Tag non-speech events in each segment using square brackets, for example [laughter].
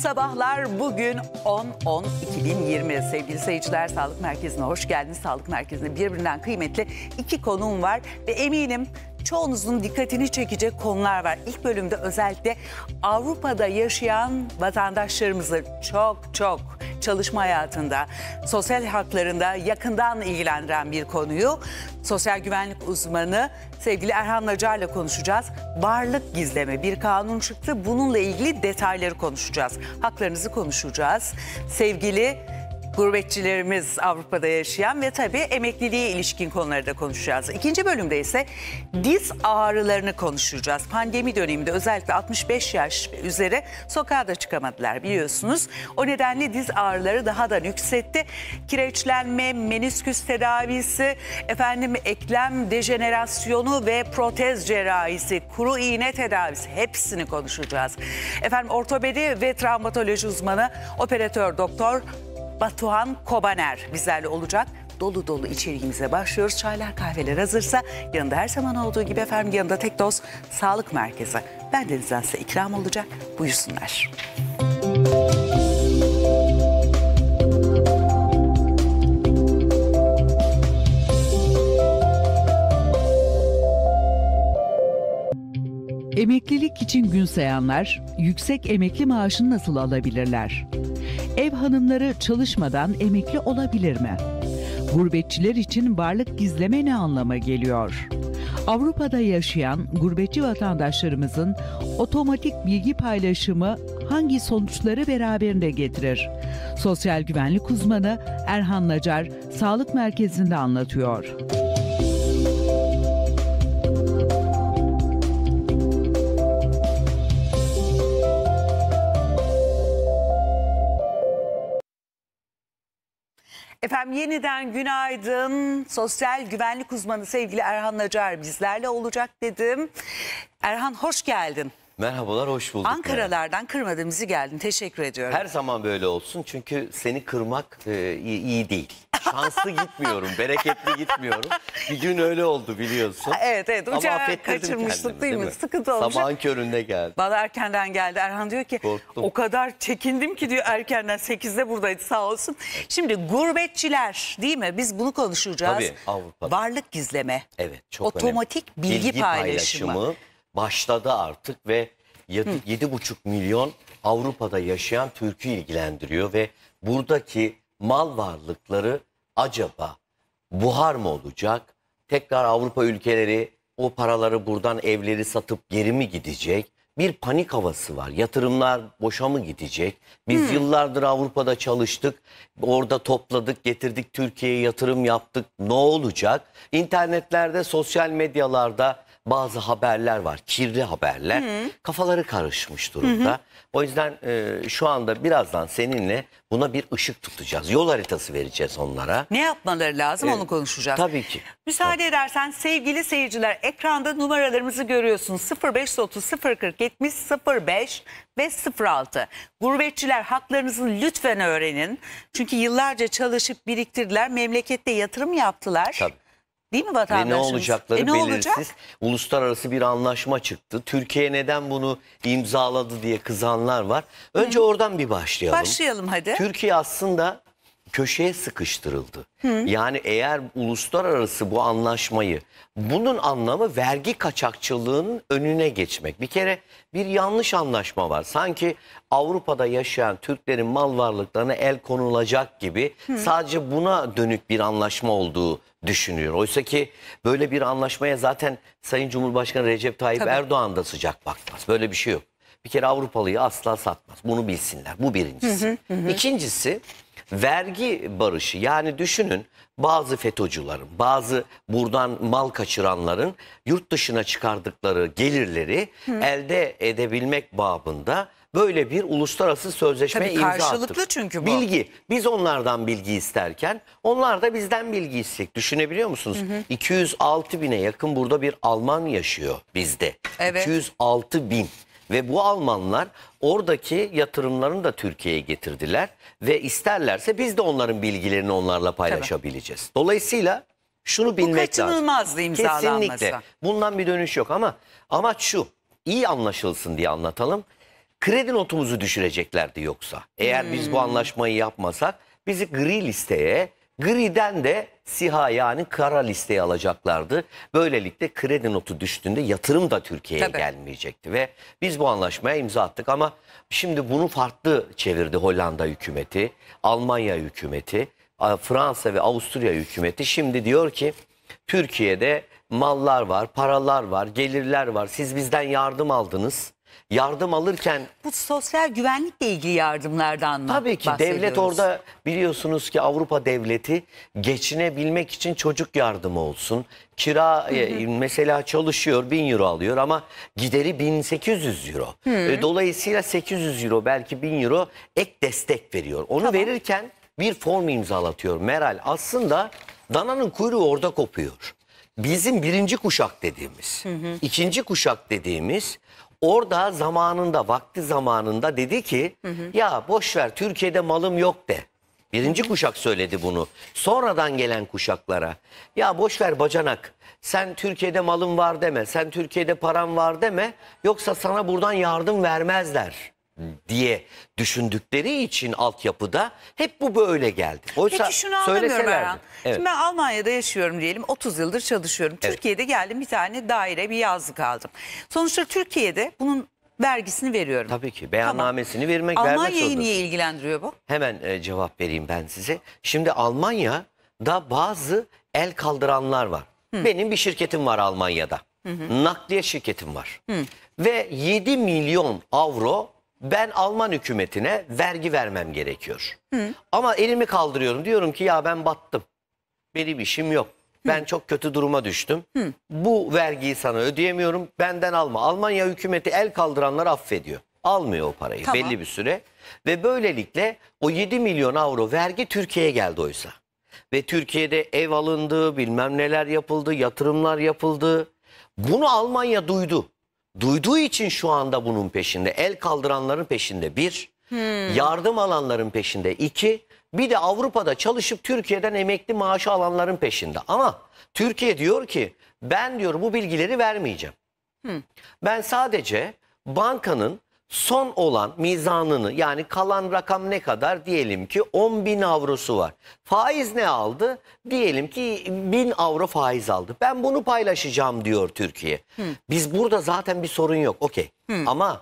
sabahlar. Bugün 10-10-2020 sevgili seyirciler Sağlık Merkezi'ne hoş geldiniz. Sağlık Merkezi'nde birbirinden kıymetli iki konuğum var ve eminim çoğunuzun dikkatini çekecek konular var. İlk bölümde özellikle Avrupa'da yaşayan vatandaşlarımızı çok çok çalışma hayatında, sosyal haklarında yakından ilgilendiren bir konuyu sosyal güvenlik uzmanı sevgili Erhan Nacar ile konuşacağız. Varlık gizleme bir kanun çıktı. Bununla ilgili detayları konuşacağız. Haklarınızı konuşacağız. Sevgili gurbetçilerimiz Avrupa'da yaşayan ve tabii emekliliğe ilişkin konuları da konuşacağız. İkinci bölümde ise diz ağrılarını konuşacağız. Pandemi döneminde özellikle 65 yaş üzere sokağa da çıkamadılar biliyorsunuz. O nedenle diz ağrıları daha da yükseltti. Kireçlenme, menisküs tedavisi, efendim eklem dejenerasyonu ve protez cerrahisi, kuru iğne tedavisi hepsini konuşacağız. Efendim ortopedi ve travmatoloji uzmanı operatör doktor Batuhan Kobaner bizlerle olacak. Dolu dolu içeriğimize başlıyoruz. Çaylar kahveler hazırsa yanında her zaman olduğu gibi efendim yanında tek dost sağlık merkezi. Ben denizden size ikram olacak. Buyursunlar. Emeklilik için gün sayanlar yüksek emekli maaşını nasıl alabilirler? ev hanımları çalışmadan emekli olabilir mi? Gurbetçiler için varlık gizleme ne anlama geliyor? Avrupa'da yaşayan gurbetçi vatandaşlarımızın otomatik bilgi paylaşımı hangi sonuçları beraberinde getirir? Sosyal güvenlik uzmanı Erhan Nacar Sağlık Merkezi'nde anlatıyor. Efendim yeniden günaydın. Sosyal güvenlik uzmanı sevgili Erhan Nacar bizlerle olacak dedim. Erhan hoş geldin. Merhabalar, hoş bulduk. Ankara'lardan kırmadığımızı geldin. Teşekkür ediyorum. Her zaman böyle olsun çünkü seni kırmak e, iyi değil şanslı gitmiyorum, bereketli gitmiyorum. Bir gün öyle oldu biliyorsun. Evet evet uçağı kaçırmıştık değil mi? değil mi? Sıkıntı olmuş. Sabahın köründe geldi. Bana erkenden geldi. Erhan diyor ki Korktum. o kadar çekindim ki diyor erkenden 8'de buradaydı sağ olsun. Şimdi gurbetçiler değil mi? Biz bunu konuşacağız. Tabii Avrupa Varlık gizleme. Evet çok Otomatik önemli. bilgi, paylaşımı. başladı artık ve yedi- yedi buçuk milyon Avrupa'da yaşayan Türk'ü ilgilendiriyor ve buradaki mal varlıkları acaba buhar mı olacak? Tekrar Avrupa ülkeleri o paraları buradan evleri satıp geri mi gidecek? Bir panik havası var. Yatırımlar boşa mı gidecek? Biz hmm. yıllardır Avrupa'da çalıştık. Orada topladık, getirdik Türkiye'ye yatırım yaptık. Ne olacak? İnternetlerde, sosyal medyalarda bazı haberler var. Kirli haberler. Hı. Kafaları karışmış durumda. Hı hı. O yüzden e, şu anda birazdan seninle buna bir ışık tutacağız. Yol haritası vereceğiz onlara. Ne yapmaları lazım ee, onu konuşacağız. Tabii ki. Müsaade tabii. edersen sevgili seyirciler ekranda numaralarımızı görüyorsunuz. 0530 040 70 05 ve 06. Gurbetçiler haklarınızı lütfen öğrenin. Çünkü yıllarca çalışıp biriktirdiler. Memlekette yatırım yaptılar. Tabii. Değil mi vatandaşımız? Ve ne olacakları e, ne belirsiz. Olacak? Uluslararası bir anlaşma çıktı. Türkiye neden bunu imzaladı diye kızanlar var. Önce Hı. oradan bir başlayalım. Başlayalım hadi. Türkiye aslında köşeye sıkıştırıldı. Hı. Yani eğer uluslararası bu anlaşmayı bunun anlamı vergi kaçakçılığının önüne geçmek. Bir kere bir yanlış anlaşma var. Sanki Avrupa'da yaşayan Türklerin mal varlıklarına el konulacak gibi Hı. sadece buna dönük bir anlaşma olduğu düşünüyor. Oysa ki böyle bir anlaşmaya zaten Sayın Cumhurbaşkanı Recep Tayyip Tabii. Erdoğan da sıcak bakmaz. Böyle bir şey yok. Bir kere Avrupalıyı asla satmaz. Bunu bilsinler. Bu birincisi. Hı hı hı. İkincisi vergi barışı. Yani düşünün bazı FETÖ'cülerin, bazı buradan mal kaçıranların yurt dışına çıkardıkları gelirleri hı. elde edebilmek babında böyle bir uluslararası sözleşme Tabii imza attık. Karşılıklı çünkü bu. Bilgi. Biz onlardan bilgi isterken onlar da bizden bilgi istek. Düşünebiliyor musunuz? Hı hı. 206 bine yakın burada bir Alman yaşıyor bizde. Evet. 206 bin. Ve bu Almanlar oradaki yatırımlarını da Türkiye'ye getirdiler. Ve isterlerse biz de onların bilgilerini onlarla paylaşabileceğiz. Tabii. Dolayısıyla şunu bilmek lazım. Bu kaçınılmazdı imzalanması. Kesinlikle. Bundan bir dönüş yok ama amaç şu. İyi anlaşılsın diye anlatalım kredi notumuzu düşüreceklerdi yoksa. Eğer hmm. biz bu hmm. anlaşmayı yapmasak bizi gri listeye, griden de siha yani kara listeye alacaklardı. Böylelikle kredi notu düştüğünde yatırım da Türkiye'ye gelmeyecekti ve biz bu anlaşmaya imza attık ama şimdi bunu farklı çevirdi Hollanda hükümeti, Almanya hükümeti, Fransa ve Avusturya hükümeti. Şimdi diyor ki Türkiye'de mallar var, paralar var, gelirler var. Siz bizden yardım aldınız yardım alırken... Bu sosyal güvenlikle ilgili yardımlardan mı Tabii ki devlet orada biliyorsunuz ki Avrupa devleti geçinebilmek için çocuk yardımı olsun. Kira hı e, hı. mesela çalışıyor 1000 euro alıyor ama gideri 1800 euro. Hı. E, dolayısıyla 800 euro belki 1000 euro ek destek veriyor. Onu tamam. verirken bir form imzalatıyor Meral. Aslında dananın kuyruğu orada kopuyor. Bizim birinci kuşak dediğimiz, hı hı. ikinci kuşak dediğimiz Orada zamanında, vakti zamanında dedi ki hı hı. ya boş ver Türkiye'de malım yok de. Birinci kuşak söyledi bunu. Sonradan gelen kuşaklara ya boş ver bacanak sen Türkiye'de malın var deme, sen Türkiye'de paran var deme yoksa sana buradan yardım vermezler diye düşündükleri için altyapıda hep bu böyle geldi. Oysa Peki şunu anlamıyorum Erhan. Evet. Şimdi ben Almanya'da yaşıyorum diyelim 30 yıldır çalışıyorum. Evet. Türkiye'de geldim bir tane daire bir yazlık aldım. Sonuçta Türkiye'de bunun vergisini veriyorum. Tabii ki beyannamesini tamam. vermek Almanya'yı vermek Almanya'yı niye ilgilendiriyor bu? Hemen e, cevap vereyim ben size. Şimdi Almanya'da bazı el kaldıranlar var. Hı. Benim bir şirketim var Almanya'da. Hı hı. Nakliye şirketim var. Hı. Ve 7 milyon avro ben Alman hükümetine vergi vermem gerekiyor. Hı. Ama elimi kaldırıyorum diyorum ki ya ben battım. Benim işim yok. Ben çok kötü duruma düştüm. Hı. Bu vergiyi sana ödeyemiyorum. Benden alma. Almanya hükümeti el kaldıranlar affediyor. Almıyor o parayı tamam. belli bir süre. Ve böylelikle o 7 milyon avro vergi Türkiye'ye geldi oysa. Ve Türkiye'de ev alındı, bilmem neler yapıldı, yatırımlar yapıldı. Bunu Almanya duydu. Duyduğu için şu anda bunun peşinde. El kaldıranların peşinde bir. Hmm. Yardım alanların peşinde iki. Bir de Avrupa'da çalışıp Türkiye'den emekli maaşı alanların peşinde. Ama Türkiye diyor ki ben diyor bu bilgileri vermeyeceğim. Hmm. Ben sadece bankanın son olan mizanını yani kalan rakam ne kadar diyelim ki 10 bin avrosu var. Faiz ne aldı? Diyelim ki 1000 avro faiz aldı. Ben bunu paylaşacağım diyor Türkiye. Hı. Hmm. Biz burada zaten bir sorun yok okey hmm. ama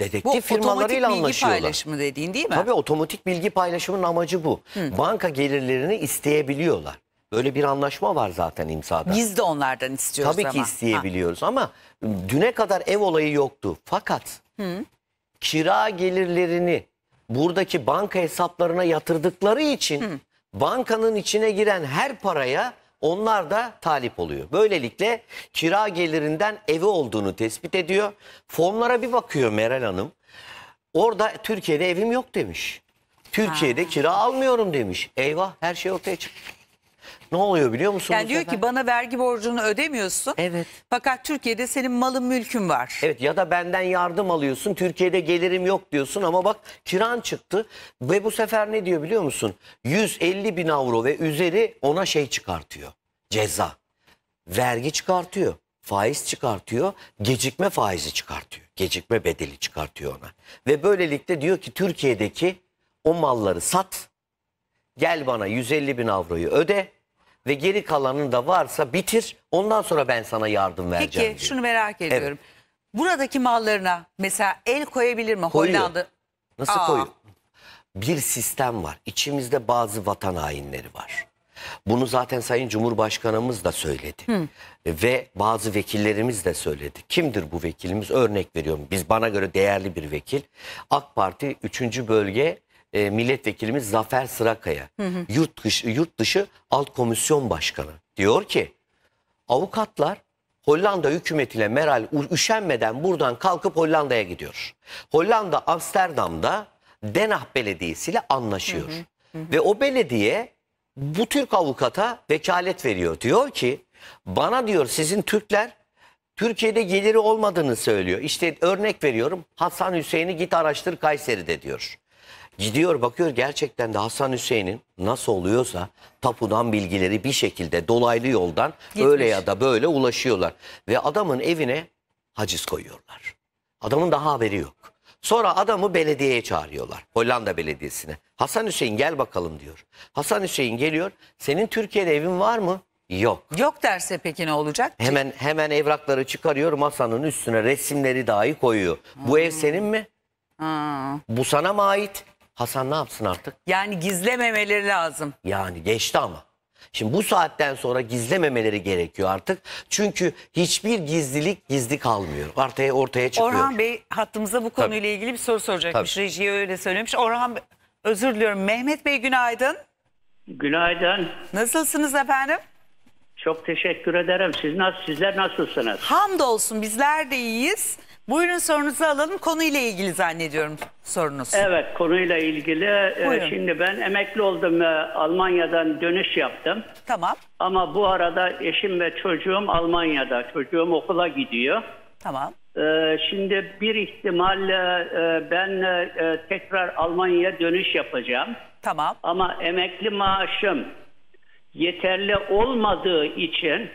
dedektif bu firmalarıyla otomatik bilgi paylaşımı dediğin değil mi? Tabii otomatik bilgi paylaşımının amacı bu. Hı. Hmm. Banka gelirlerini isteyebiliyorlar. Böyle bir anlaşma var zaten imzada. Biz de onlardan istiyoruz Tabii ama. ki isteyebiliyoruz ama düne kadar ev olayı yoktu. Fakat Hı kira gelirlerini buradaki banka hesaplarına yatırdıkları için Hı. bankanın içine giren her paraya onlar da talip oluyor. Böylelikle kira gelirinden evi olduğunu tespit ediyor. Formlara bir bakıyor Meral Hanım. Orada Türkiye'de evim yok demiş. Türkiye'de ha. kira almıyorum demiş. Eyvah her şey ortaya çıktı. Ne oluyor biliyor musun? Yani diyor sefer? ki bana vergi borcunu ödemiyorsun. Evet. Fakat Türkiye'de senin malın mülkün var. Evet ya da benden yardım alıyorsun. Türkiye'de gelirim yok diyorsun ama bak kiran çıktı. Ve bu sefer ne diyor biliyor musun? 150 bin avro ve üzeri ona şey çıkartıyor. Ceza. Vergi çıkartıyor faiz çıkartıyor, gecikme faizi çıkartıyor. Gecikme bedeli çıkartıyor ona. Ve böylelikle diyor ki Türkiye'deki o malları sat, gel bana 150 bin avroyu öde, ve geri kalanın da varsa bitir. Ondan sonra ben sana yardım vereceğim. Peki diyor. şunu merak ediyorum. Evet. Buradaki mallarına mesela el koyabilir mi koyuyor. Hollanda? Nasıl koyuyor? Bir sistem var. İçimizde bazı vatan hainleri var. Bunu zaten Sayın Cumhurbaşkanımız da söyledi. Hı. Ve bazı vekillerimiz de söyledi. Kimdir bu vekilimiz? Örnek veriyorum. Biz bana göre değerli bir vekil. AK Parti 3. bölge e, milletvekilimiz Zafer Sırakaya hı hı. yurt dışı yurt dışı alt komisyon başkanı diyor ki avukatlar Hollanda hükümetiyle meral üşenmeden buradan kalkıp Hollanda'ya gidiyor. Hollanda Amsterdam'da Denah Belediyesi ile anlaşıyor. Hı hı hı. Ve o belediye bu Türk avukata vekalet veriyor. Diyor ki bana diyor sizin Türkler Türkiye'de geliri olmadığını söylüyor. İşte örnek veriyorum Hasan Hüseyin'i git araştır Kayseri'de diyor. Gidiyor bakıyor gerçekten de Hasan Hüseyin'in nasıl oluyorsa tapudan bilgileri bir şekilde dolaylı yoldan Gitmiş. öyle ya da böyle ulaşıyorlar. Ve adamın evine haciz koyuyorlar. Adamın daha haberi yok. Sonra adamı belediyeye çağırıyorlar. Hollanda Belediyesi'ne. Hasan Hüseyin gel bakalım diyor. Hasan Hüseyin geliyor. Senin Türkiye'de evin var mı? Yok. Yok derse peki ne olacak? Hemen hemen evrakları çıkarıyor masanın üstüne resimleri dahi koyuyor. Bu ev hmm. senin mi? Ha. Bu sana mı ait? Hasan ne yapsın artık? Yani gizlememeleri lazım. Yani geçti ama. Şimdi bu saatten sonra gizlememeleri gerekiyor artık. Çünkü hiçbir gizlilik gizli kalmıyor. Ortaya ortaya çıkıyor. Orhan Bey hattımıza bu konuyla Tabii. ilgili bir soru soracakmış. Tabii. Rejiye öyle söylemiş. Orhan özür diliyorum. Mehmet Bey günaydın. Günaydın. Nasılsınız efendim? Çok teşekkür ederim. Siz nasıl sizler nasılsınız? Hamdolsun bizler de iyiyiz. Buyurun sorunuzu alalım. Konuyla ilgili zannediyorum sorunuz. Evet konuyla ilgili. Ee, Buyurun. Şimdi ben emekli oldum ve Almanya'dan dönüş yaptım. Tamam. Ama bu arada eşim ve çocuğum Almanya'da. Çocuğum okula gidiyor. Tamam. Ee, şimdi bir ihtimalle e, ben e, tekrar Almanya'ya dönüş yapacağım. Tamam. Ama emekli maaşım yeterli olmadığı için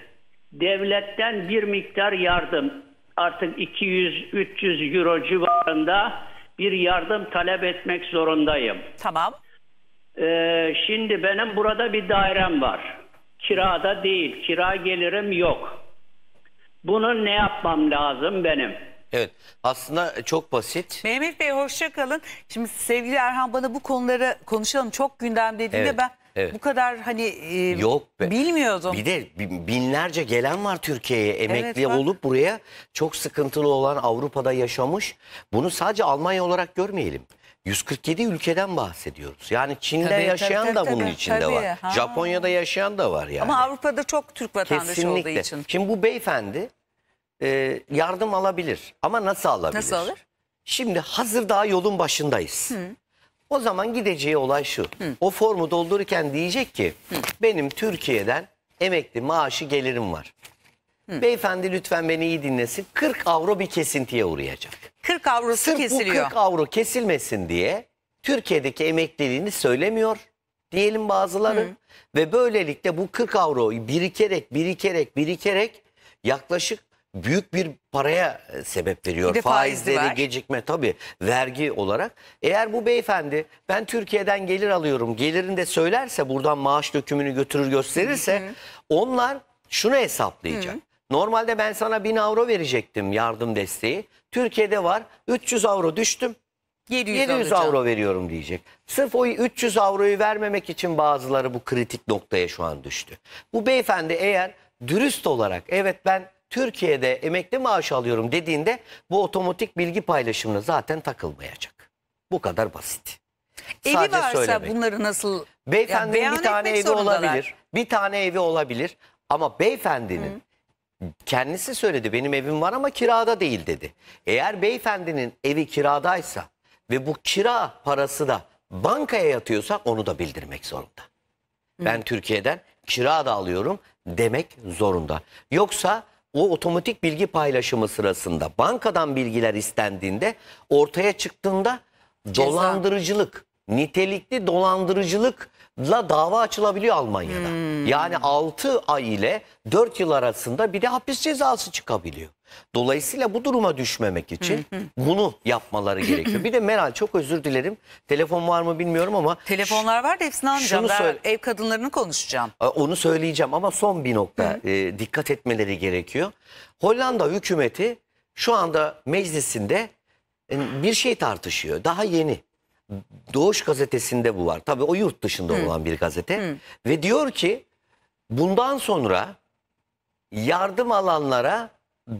devletten bir miktar yardım artık 200-300 euro civarında bir yardım talep etmek zorundayım. Tamam. Ee, şimdi benim burada bir dairem var. Kirada değil, kira gelirim yok. Bunu ne yapmam lazım benim? Evet aslında çok basit. Mehmet Bey hoşça kalın. Şimdi sevgili Erhan bana bu konuları konuşalım. Çok gündem dediğinde evet. ben Evet. Bu kadar hani e, Yok be. bilmiyordum. Bir de binlerce gelen var Türkiye'ye emekli evet, olup buraya çok sıkıntılı olan Avrupa'da yaşamış. Bunu sadece Almanya olarak görmeyelim. 147 ülkeden bahsediyoruz. Yani Çin'de tabii, yaşayan tabii, tabii, da bunun tabii, içinde tabii. var. Ha. Japonya'da yaşayan da var yani. Ama Avrupa'da çok Türk vatandaşı Kesinlikle. olduğu için. Şimdi bu beyefendi e, yardım alabilir. Ama nasıl alabilir? Nasıl alır? Şimdi hazır daha yolun başındayız. Hı. O zaman gideceği olay şu. Hı. O formu doldururken diyecek ki Hı. benim Türkiye'den emekli maaşı gelirim var. Hı. Beyefendi lütfen beni iyi dinlesin. 40 avro bir kesintiye uğrayacak. 40 avrosu Sırf kesiliyor. bu 40 avro kesilmesin diye Türkiye'deki emekliliğini söylemiyor diyelim bazıları. Hı. Ve böylelikle bu 40 avroyu birikerek birikerek birikerek yaklaşık büyük bir paraya e, sebep veriyor. Bir Faizleri faiz gecikme tabii vergi olarak. Eğer bu beyefendi ben Türkiye'den gelir alıyorum gelirinde söylerse buradan maaş dökümünü götürür gösterirse onlar şunu hesaplayacak. Normalde ben sana 1000 avro verecektim yardım desteği. Türkiye'de var 300 avro düştüm. 700, 700 avro veriyorum diyecek. Sırf o 300 avroyu vermemek için bazıları bu kritik noktaya şu an düştü. Bu beyefendi eğer dürüst olarak evet ben Türkiye'de emekli maaşı alıyorum dediğinde bu otomatik bilgi paylaşımına zaten takılmayacak. Bu kadar basit. Evi Sadece varsa söylemek. bunları nasıl Beyefendinin bir tane evi zorundalar. olabilir. Bir tane evi olabilir ama beyefendinin Hı. kendisi söyledi benim evim var ama kirada değil dedi. Eğer beyefendinin evi kiradaysa ve bu kira parası da bankaya yatıyorsa onu da bildirmek zorunda. Hı. Ben Türkiye'den kira da alıyorum demek zorunda. Yoksa o otomatik bilgi paylaşımı sırasında bankadan bilgiler istendiğinde ortaya çıktığında dolandırıcılık, nitelikli dolandırıcılık la dava açılabiliyor Almanya'da. Hmm. Yani 6 ay ile 4 yıl arasında bir de hapis cezası çıkabiliyor. Dolayısıyla bu duruma düşmemek için bunu yapmaları [clears throat] gerekiyor. Bir de Meral çok özür dilerim. Telefon var mı bilmiyorum ama. Telefonlar var da hepsini alacağım. Ben söyle... ev kadınlarını konuşacağım. Onu söyleyeceğim ama son bir nokta e, dikkat etmeleri gerekiyor. Hollanda hükümeti şu anda meclisinde e, bir şey tartışıyor. Daha yeni. Doğuş gazetesinde bu var. Tabii o yurt dışında Hı. olan bir gazete. Hı. Ve diyor ki bundan sonra yardım alanlara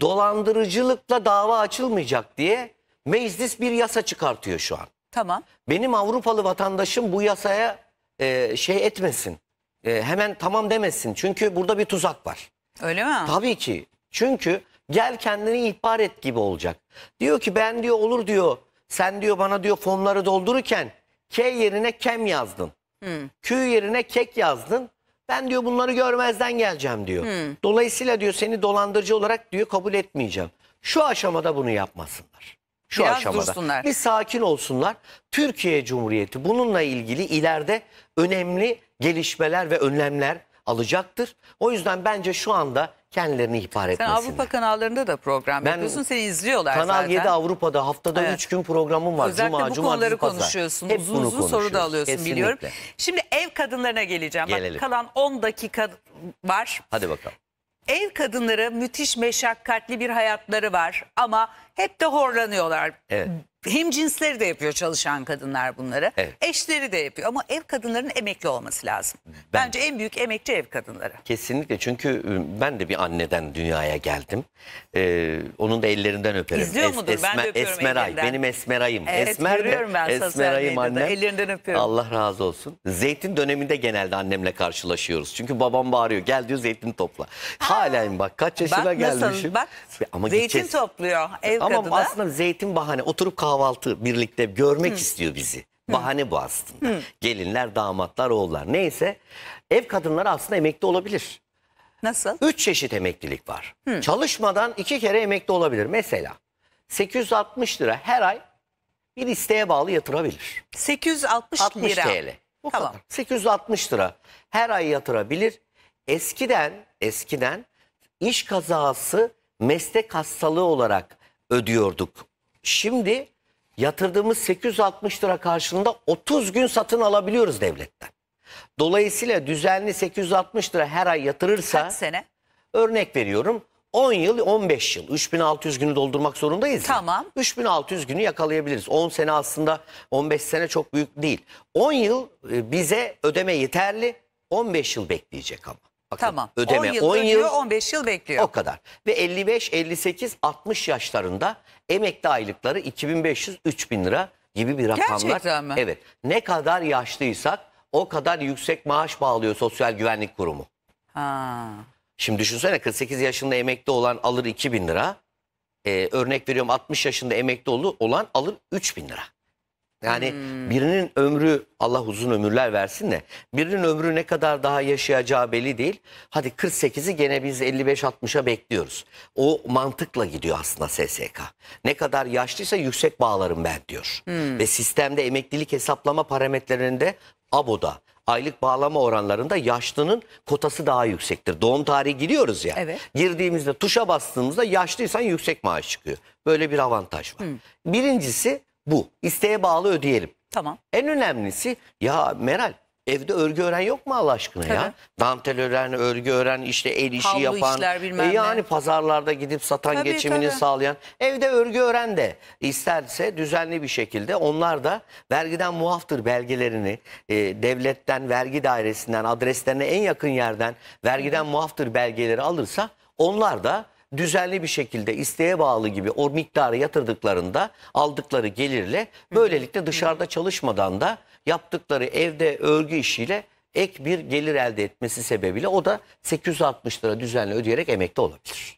dolandırıcılıkla dava açılmayacak diye meclis bir yasa çıkartıyor şu an. Tamam. Benim Avrupalı vatandaşım bu yasaya e, şey etmesin. E, hemen tamam demesin. Çünkü burada bir tuzak var. Öyle mi? Tabii ki. Çünkü gel kendini ihbar et gibi olacak. Diyor ki ben diyor olur diyor sen diyor bana diyor formları doldururken K yerine kem yazdın. Hmm. Q yerine kek yazdın. Ben diyor bunları görmezden geleceğim diyor. Hmm. Dolayısıyla diyor seni dolandırıcı olarak diyor kabul etmeyeceğim. Şu aşamada bunu yapmasınlar. Şu Biraz aşamada. Dursunlar. Bir sakin olsunlar. Türkiye Cumhuriyeti bununla ilgili ileride önemli gelişmeler ve önlemler alacaktır. O yüzden bence şu anda kendilerini ihbar Sen Avrupa kanallarında da program ben, yapıyorsun. Seni izliyorlar Kanal zaten. Kanal 7 Avrupa'da haftada evet. gün programım var. Özellikle Cuma, bu Cuma, konuları Pazar. konuşuyorsun. Hep uzun uzun soru da alıyorsun Kesinlikle. biliyorum. Şimdi ev kadınlarına geleceğim. Gelelim. Bak, kalan 10 dakika var. Hadi bakalım. Ev kadınları müthiş meşakkatli bir hayatları var ama hep de horlanıyorlar. Evet hem cinsleri de yapıyor çalışan kadınlar bunları. Evet. Eşleri de yapıyor ama ev kadınlarının emekli olması lazım. Ben, Bence en büyük emekçi ev kadınları. Kesinlikle çünkü ıı, ben de bir anneden dünyaya geldim. Ee, onun da ellerinden öperim. İzliyor es, mudur? Esme, ben de Esmeray. Elinden. Benim Esmeray'ım. Evet, Esmer de, ben Esmeray'ım annem. Ellerinden öpüyorum. Allah razı olsun. Zeytin döneminde genelde annemle karşılaşıyoruz. Çünkü babam bağırıyor. Gel diyor zeytin topla. Ha. Halen bak kaç yaşına bak, gelmişim. Nasıl? Bak ama zeytin gideceğiz. topluyor ev ama kadını. Ama aslında zeytin bahane. Oturup kahvaltı kahvaltı birlikte görmek Hı. istiyor bizi. Bahane bu aslında. Hı. Gelinler, damatlar, oğullar neyse ev kadınları aslında emekli olabilir. Nasıl? Üç çeşit emeklilik var. Hı. Çalışmadan iki kere emekli olabilir. Mesela 860 lira her ay bir isteğe bağlı yatırabilir. 860 60 lira. TL. Bu tamam. kadar. 860 lira her ay yatırabilir. Eskiden eskiden iş kazası meslek hastalığı olarak ödüyorduk. Şimdi yatırdığımız 860 lira karşılığında 30 gün satın alabiliyoruz devletten. Dolayısıyla düzenli 860 lira her ay yatırırsa Kaç sene? örnek veriyorum 10 yıl 15 yıl 3600 günü doldurmak zorundayız. Tamam. 3600 günü yakalayabiliriz. 10 sene aslında 15 sene çok büyük değil. 10 yıl e, bize ödeme yeterli 15 yıl bekleyecek ama. Bakın, Tamam. Ödeme 10 yıl, 10 ödüyor, 15 yıl bekliyor. O kadar. Ve 55, 58, 60 yaşlarında emekli aylıkları 2500-3000 lira gibi bir rakamlar. Gerçekten mi? Evet. Ne kadar yaşlıysak o kadar yüksek maaş bağlıyor Sosyal Güvenlik Kurumu. Ha. Şimdi düşünsene 48 yaşında emekli olan alır 2000 lira. Ee, örnek veriyorum 60 yaşında emekli olu- olan alır 3000 lira. Yani hmm. birinin ömrü Allah uzun ömürler versin de birinin ömrü ne kadar daha yaşayacağı belli değil. Hadi 48'i gene biz 55-60'a bekliyoruz. O mantıkla gidiyor aslında SSK. Ne kadar yaşlıysa yüksek bağlarım ben diyor. Hmm. Ve sistemde emeklilik hesaplama parametrelerinde ABO'da aylık bağlama oranlarında yaşlının kotası daha yüksektir. Doğum tarihi giriyoruz ya. Evet. Girdiğimizde tuşa bastığımızda yaşlıysan yüksek maaş çıkıyor. Böyle bir avantaj var. Hmm. Birincisi bu. İsteğe bağlı ödeyelim. Tamam. En önemlisi ya Meral evde örgü öğren yok mu Allah aşkına Tabii. ya? Dantel öğren, örgü öğren, işte el işi Havlu yapan. Işler, e, bilmem e yani ne. pazarlarda gidip satan tabii, geçimini tabii. sağlayan. Evde örgü öğren de isterse düzenli bir şekilde onlar da vergiden muaftır belgelerini e, devletten, vergi dairesinden, adreslerine en yakın yerden vergiden muaftır belgeleri alırsa onlar da düzenli bir şekilde isteğe bağlı gibi o miktarı yatırdıklarında aldıkları gelirle böylelikle dışarıda çalışmadan da yaptıkları evde örgü işiyle ek bir gelir elde etmesi sebebiyle o da 860 lira düzenli ödeyerek emekli olabilir.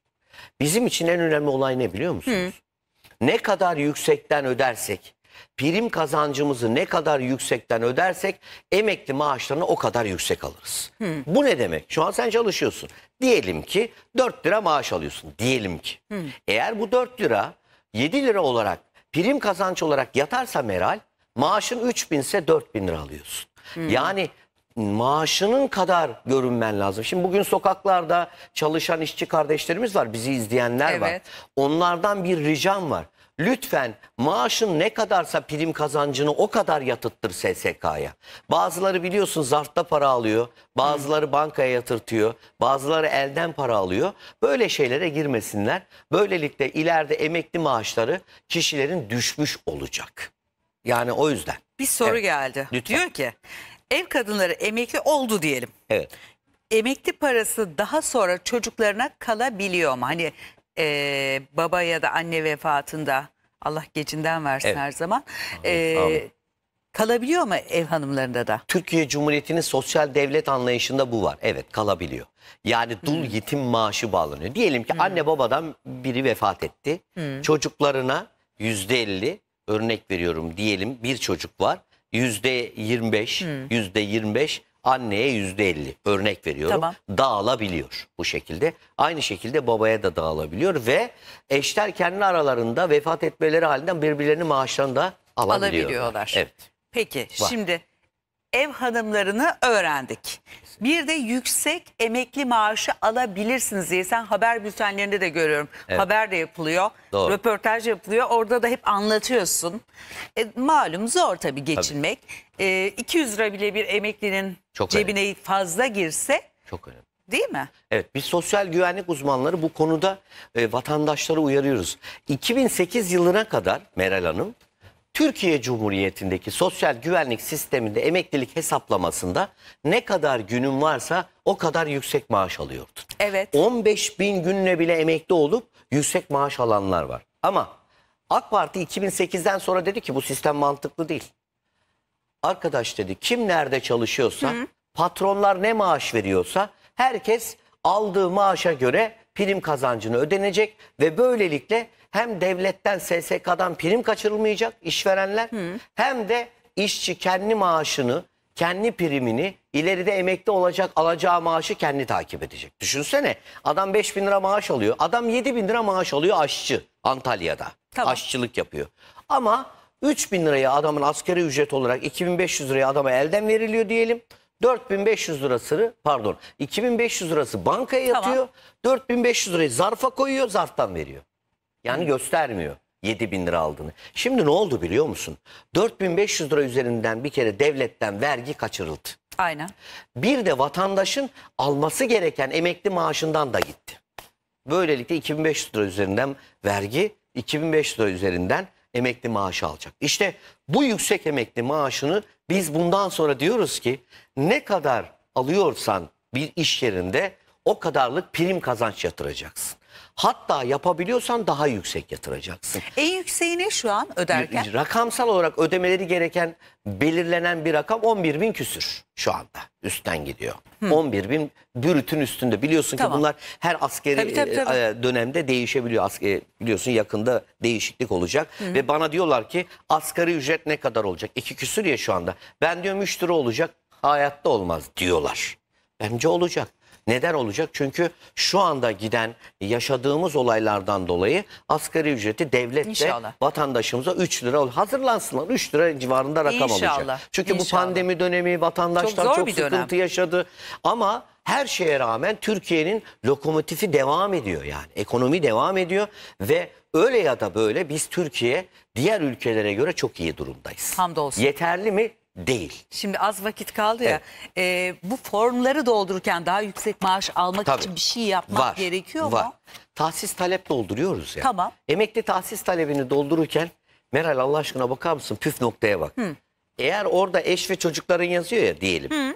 Bizim için en önemli olay ne biliyor musunuz? Hı. Ne kadar yüksekten ödersek Prim kazancımızı ne kadar yüksekten ödersek emekli maaşlarını o kadar yüksek alırız. Hı. Bu ne demek? Şu an sen çalışıyorsun. Diyelim ki 4 lira maaş alıyorsun. Diyelim ki. Hı. Eğer bu 4 lira 7 lira olarak prim kazanç olarak yatarsa Meral maaşın 3 binse 4 bin lira alıyorsun. Hı. Yani maaşının kadar görünmen lazım. Şimdi bugün sokaklarda çalışan işçi kardeşlerimiz var. Bizi izleyenler evet. var. Onlardan bir ricam var lütfen maaşın ne kadarsa prim kazancını o kadar yatıttır SSK'ya. Bazıları biliyorsun zarfta para alıyor, bazıları bankaya yatırtıyor, bazıları elden para alıyor. Böyle şeylere girmesinler. Böylelikle ileride emekli maaşları kişilerin düşmüş olacak. Yani o yüzden. Bir soru evet. geldi. Lütfen. Diyor ki ev kadınları emekli oldu diyelim. Evet. Emekli parası daha sonra çocuklarına kalabiliyor mu? Hani e, baba ya da anne vefatında Allah geçinden versin Evet. her zaman. e, kalabiliyor mu ev hanımlarında da? Türkiye Cumhuriyeti'nin sosyal devlet anlayışında bu var. Evet kalabiliyor. Yani dul hmm. yetim maaşı bağlanıyor. Diyelim ki hmm. anne babadan biri vefat etti. Hmm. Çocuklarına yüzde elli örnek veriyorum diyelim bir çocuk var. Yüzde yirmi beş, yüzde yirmi beş anneye yüzde elli örnek veriyorum tamam. dağılabiliyor bu şekilde. Aynı şekilde babaya da dağılabiliyor ve eşler kendi aralarında vefat etmeleri halinden birbirlerini maaşlarını da alabiliyorlar. alabiliyorlar. Evet. Peki Var. şimdi ev hanımlarını öğrendik. Bir de yüksek emekli maaşı alabilirsiniz diye sen haber bültenlerinde de görüyorum. Evet. Haber de yapılıyor. Doğru. Röportaj yapılıyor. Orada da hep anlatıyorsun. E, malum zor tabii geçinmek. Tabii. E, 200 lira bile bir emeklinin Çok cebine önemli. fazla girse. Çok önemli. Değil mi? Evet biz sosyal güvenlik uzmanları bu konuda e, vatandaşları uyarıyoruz. 2008 yılına kadar Meral Hanım Türkiye Cumhuriyeti'ndeki sosyal güvenlik sisteminde emeklilik hesaplamasında ne kadar günün varsa o kadar yüksek maaş alıyordun. Evet. 15 bin günle bile emekli olup yüksek maaş alanlar var. Ama AK Parti 2008'den sonra dedi ki bu sistem mantıklı değil. Arkadaş dedi kim nerede çalışıyorsa Hı. patronlar ne maaş veriyorsa herkes aldığı maaşa göre prim kazancını ödenecek ve böylelikle hem devletten SSK'dan prim kaçırılmayacak işverenler Hı. hem de işçi kendi maaşını kendi primini ileride emekli olacak alacağı maaşı kendi takip edecek. Düşünsene adam 5 bin lira maaş alıyor. Adam 7 bin lira maaş alıyor aşçı Antalya'da. Tamam. Aşçılık yapıyor. Ama 3 bin liraya adamın askeri ücret olarak 2500 liraya adama elden veriliyor diyelim. 4500 lirası pardon 2500 lirası bankaya yatıyor. Tamam. 4500 lirayı zarfa koyuyor zarftan veriyor. Yani göstermiyor 7 bin lira aldığını. Şimdi ne oldu biliyor musun? 4500 lira üzerinden bir kere devletten vergi kaçırıldı. Aynen. Bir de vatandaşın alması gereken emekli maaşından da gitti. Böylelikle 2500 lira üzerinden vergi, 2500 lira üzerinden emekli maaşı alacak. İşte bu yüksek emekli maaşını biz bundan sonra diyoruz ki ne kadar alıyorsan bir iş yerinde o kadarlık prim kazanç yatıracaksın. Hatta yapabiliyorsan daha yüksek yatıracaksın. En yükseğine şu an öderken? Rakamsal olarak ödemeleri gereken belirlenen bir rakam 11 bin küsür şu anda üstten gidiyor. Hmm. 11 bin bürütün üstünde biliyorsun tamam. ki bunlar her askeri tabii, tabii, tabii. E, dönemde değişebiliyor. Askeri, biliyorsun yakında değişiklik olacak hmm. ve bana diyorlar ki asgari ücret ne kadar olacak? İki küsür ya şu anda. Ben diyorum 3 lira olacak hayatta olmaz diyorlar. Bence olacak. Neden olacak? Çünkü şu anda giden yaşadığımız olaylardan dolayı asgari ücreti devlet de vatandaşımıza 3 lira ol hazırlansınlar 3 lira civarında rakam İnşallah. olacak. Çünkü İnşallah. bu pandemi dönemi vatandaşlar çok, çok sıkıntı dönem. yaşadı ama her şeye rağmen Türkiye'nin lokomotifi devam ediyor yani. Ekonomi devam ediyor ve öyle ya da böyle biz Türkiye diğer ülkelere göre çok iyi durumdayız. Hamdolsun. Yeterli mi? değil. Şimdi az vakit kaldı ya. e, bu formları doldururken daha yüksek maaş almak Tabii. için bir şey yapmak Var. gerekiyor var. mu? Tahsis talep dolduruyoruz ya. Tamam. Emekli tahsis talebini doldururken Meral Allah aşkına bakar mısın püf noktaya bak. Eğer orada eş ve çocukların yazıyor ya diyelim.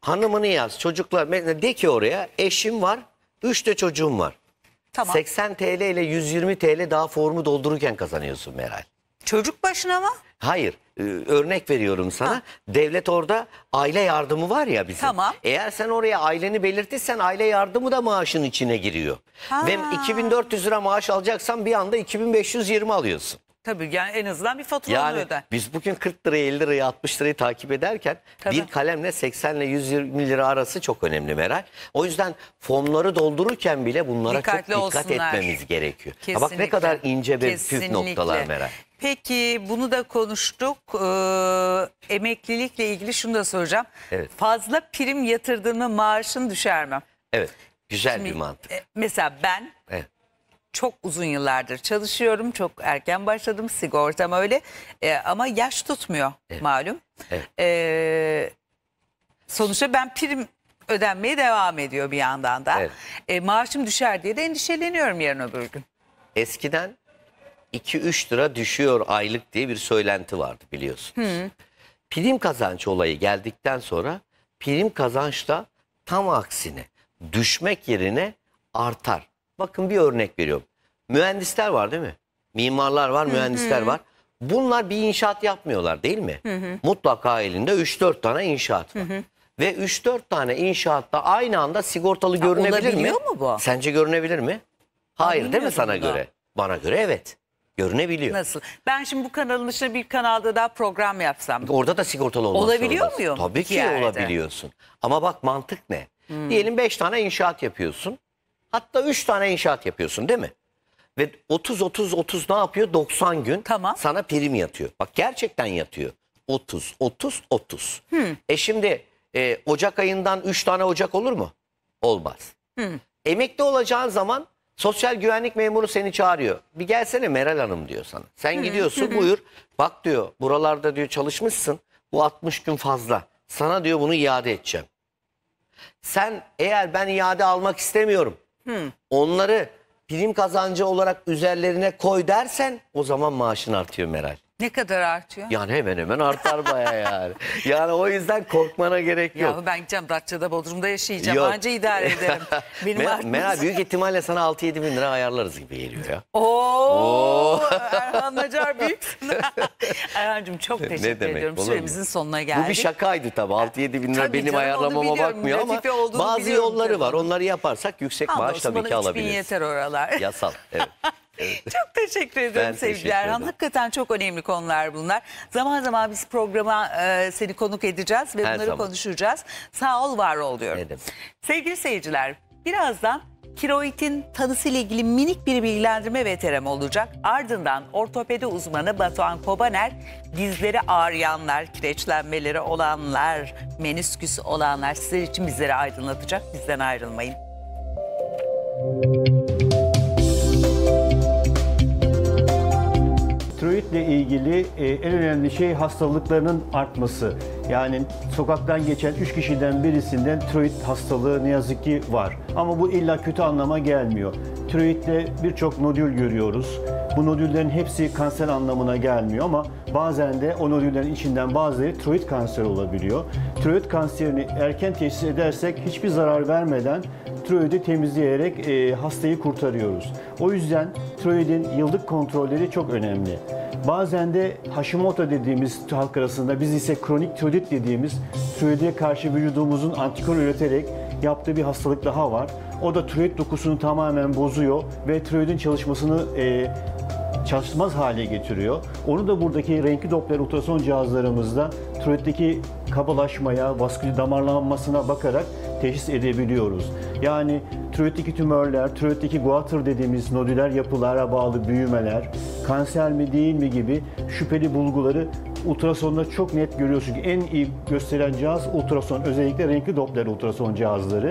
Hanımını yaz çocuklar mesela de ki oraya eşim var 3 de çocuğum var. Tamam. 80 TL ile 120 TL daha formu doldururken kazanıyorsun Meral. Çocuk başına mı? Hayır ee, örnek veriyorum sana. Ha. Devlet orada aile yardımı var ya bizim. Tamam. Eğer sen oraya aileni belirtirsen aile yardımı da maaşın içine giriyor. Ha. Ve 2400 lira maaş alacaksan bir anda 2520 alıyorsun. Tabii yani en azından bir fatura yani, oluyor da. Biz bugün 40 liraya 50 liraya 60 lirayı takip ederken Tabii. bir kalemle 80 ile 120 lira arası çok önemli Meral. O yüzden formları doldururken bile bunlara Dikkatli çok dikkat olsunlar. etmemiz gerekiyor. Kesinlikle. Ha bak ne kadar ince bir püf noktalar Meral. Peki bunu da konuştuk. Ee, emeklilikle ilgili şunu da soracağım. Evet. Fazla prim yatırdın mı maaşın düşer mi? Evet. Güzel Şimdi, bir mantık. E, mesela ben evet. çok uzun yıllardır çalışıyorum. Çok erken başladım sigortam öyle. E, ama yaş tutmuyor evet. malum. Evet. E, sonuçta ben prim ödenmeye devam ediyor bir yandan da. Evet. E, maaşım düşer diye de endişeleniyorum yarın öbür gün. Eskiden 2-3 lira düşüyor aylık diye bir söylenti vardı biliyorsunuz. Hı. Prim kazanç olayı geldikten sonra prim kazanç da tam aksine düşmek yerine artar. Bakın bir örnek veriyorum. Mühendisler var değil mi? Mimarlar var, mühendisler hı hı. var. Bunlar bir inşaat yapmıyorlar değil mi? Hı hı. Mutlaka elinde 3-4 tane inşaat var. Hı hı. Ve 3-4 tane inşaatta aynı anda sigortalı ha, görünebilir mi? mu bu? Sence görünebilir mi? Hayır değil mi sana da. göre? Bana göre evet. Görünebiliyor. Nasıl? Ben şimdi bu kanalın dışında bir kanalda daha program yapsam. Orada da sigortalı olmak Olabiliyor zorundasın. muyum? Tabii ki Yerde. olabiliyorsun. Ama bak mantık ne? Hmm. Diyelim 5 tane inşaat yapıyorsun. Hatta 3 tane inşaat yapıyorsun değil mi? Ve 30 30 30 ne yapıyor? 90 gün tamam. sana prim yatıyor. Bak gerçekten yatıyor. 30 30 30. Hmm. E şimdi e, Ocak ayından 3 tane Ocak olur mu? Olmaz. Hmm. Emekli olacağın zaman Sosyal güvenlik memuru seni çağırıyor. Bir gelsene Meral Hanım diyor sana. Sen gidiyorsun buyur. Bak diyor buralarda diyor çalışmışsın. Bu 60 gün fazla. Sana diyor bunu iade edeceğim. Sen eğer ben iade almak istemiyorum. Onları prim kazancı olarak üzerlerine koy dersen o zaman maaşın artıyor Meral. Ne kadar artıyor? Yani hemen hemen artar baya yani. [laughs] Yani o yüzden korkmana gerek yok. Ya ben gideceğim Datça'da Bodrum'da yaşayacağım. Yok. Anca idare ederim. [laughs] Benim Meral, artmaz. [laughs] büyük ihtimalle sana 6-7 bin lira ayarlarız gibi geliyor ya. Oo, Oo. Erhan Nacar büyüksün. Erhan'cığım çok teşekkür ne demek, ediyorum. Süremizin mi? sonuna geldik. Bu bir şakaydı tabii. 6-7 bin lira benim ayarlamama bakmıyor ama bazı yolları canım. var. Onları yaparsak yüksek Anladım, maaş tabii ki alabiliriz. Bana 3 bin yeter oralar. Yasal evet. Evet. Çok teşekkür ederim Ben sevgili teşekkür Erhan. Hakikaten çok önemli konular bunlar. Zaman zaman biz programa e, seni konuk edeceğiz ve Her bunları zaman. konuşacağız. Sağ ol, var ol diyorum. Ne Sevgili seyirciler, birazdan tiroidin tanısıyla ilgili minik bir bilgilendirme ve terem olacak. Ardından ortopedi uzmanı Batuhan Kobaner, dizleri ağrıyanlar, kireçlenmeleri olanlar, menisküs olanlar sizler için bizleri aydınlatacak. Bizden ayrılmayın. tiroidle ilgili e, en önemli şey hastalıklarının artması. Yani sokaktan geçen 3 kişiden birisinden tiroid hastalığı ne yazık ki var. Ama bu illa kötü anlama gelmiyor. Tiroidde birçok nodül görüyoruz. Bu nodüllerin hepsi kanser anlamına gelmiyor ama bazen de o nodüllerin içinden bazıları tiroid kanseri olabiliyor. Tiroid kanserini erken teşhis edersek hiçbir zarar vermeden tiroidi temizleyerek e, hastayı kurtarıyoruz. O yüzden tiroidin yıllık kontrolleri çok önemli. Bazen de Hashimoto dediğimiz halk arasında biz ise kronik tiroidit dediğimiz tiroidiye karşı vücudumuzun antikor üreterek yaptığı bir hastalık daha var. O da tiroid dokusunu tamamen bozuyor ve tiroidin çalışmasını e, çalışmaz hale getiriyor. Onu da buradaki renkli Doppler ultrason cihazlarımızda tiroiddeki kabalaşmaya, vasküler damarlanmasına bakarak teşhis edebiliyoruz. Yani tiroiddeki tümörler, tiroiddeki guatr dediğimiz nodüler yapılara bağlı büyümeler, kanser mi değil mi gibi şüpheli bulguları ultrasonda çok net görüyorsun ki en iyi gösteren cihaz ultrason. Özellikle renkli Doppler ultrason cihazları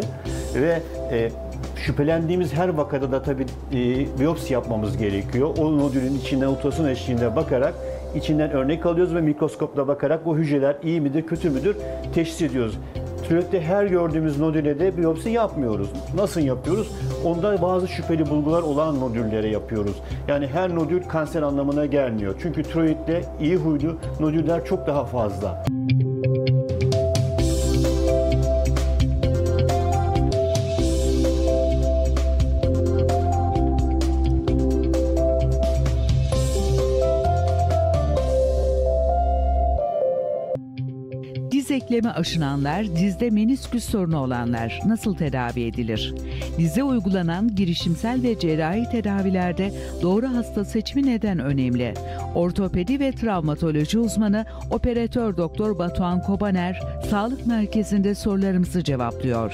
ve e, şüphelendiğimiz her vakada da tabii e, biyopsi yapmamız gerekiyor. O nodülün içinden ultrason eşliğinde bakarak içinden örnek alıyoruz ve mikroskopla bakarak o hücreler iyi midir, kötü müdür teşhis ediyoruz. Sürekli her gördüğümüz nodüle de biyopsi yapmıyoruz. Nasıl yapıyoruz? Onda bazı şüpheli bulgular olan nodüllere yapıyoruz. Yani her nodül kanser anlamına gelmiyor. Çünkü tiroidde iyi huylu nodüller çok daha fazla. Ekleme aşınanlar, dizde menisküs sorunu olanlar nasıl tedavi edilir? Dize uygulanan girişimsel ve cerrahi tedavilerde doğru hasta seçimi neden önemli? Ortopedi ve travmatoloji uzmanı operatör doktor Batuhan Kobaner sağlık merkezinde sorularımızı cevaplıyor.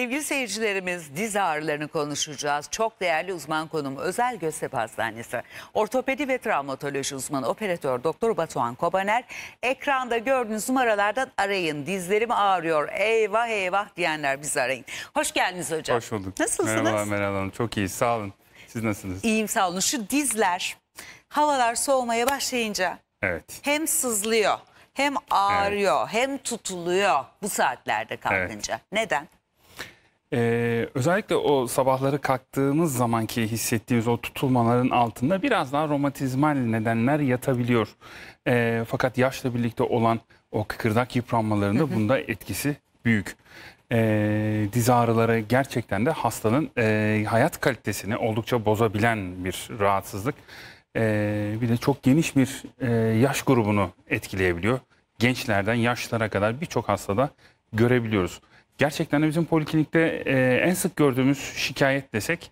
Sevgili seyircilerimiz diz ağrılarını konuşacağız. Çok değerli uzman konumu Özel Göztepe Hastanesi. Ortopedi ve travmatoloji uzmanı operatör Doktor Batuhan Kobaner. Ekranda gördüğünüz numaralardan arayın. Dizlerim ağrıyor. Eyvah eyvah diyenler bizi arayın. Hoş geldiniz hocam. Hoş bulduk. Nasılsınız? Merhaba Meral Hanım. Çok iyi. Sağ olun. Siz nasılsınız? İyiyim sağ olun. Şu dizler havalar soğumaya başlayınca evet. hem sızlıyor hem ağrıyor evet. hem tutuluyor bu saatlerde kalkınca. Evet. Neden? Ee, özellikle o sabahları kalktığımız zamanki hissettiğimiz o tutulmaların altında biraz daha romatizmal nedenler yatabiliyor. Ee, fakat yaşla birlikte olan o kıkırdak yıpranmalarında bunda etkisi büyük. Ee, diz ağrıları gerçekten de hastanın e, hayat kalitesini oldukça bozabilen bir rahatsızlık. Ee, bir de çok geniş bir e, yaş grubunu etkileyebiliyor. Gençlerden yaşlara kadar birçok hastada görebiliyoruz gerçekten de bizim poliklinikte e, en sık gördüğümüz şikayet desek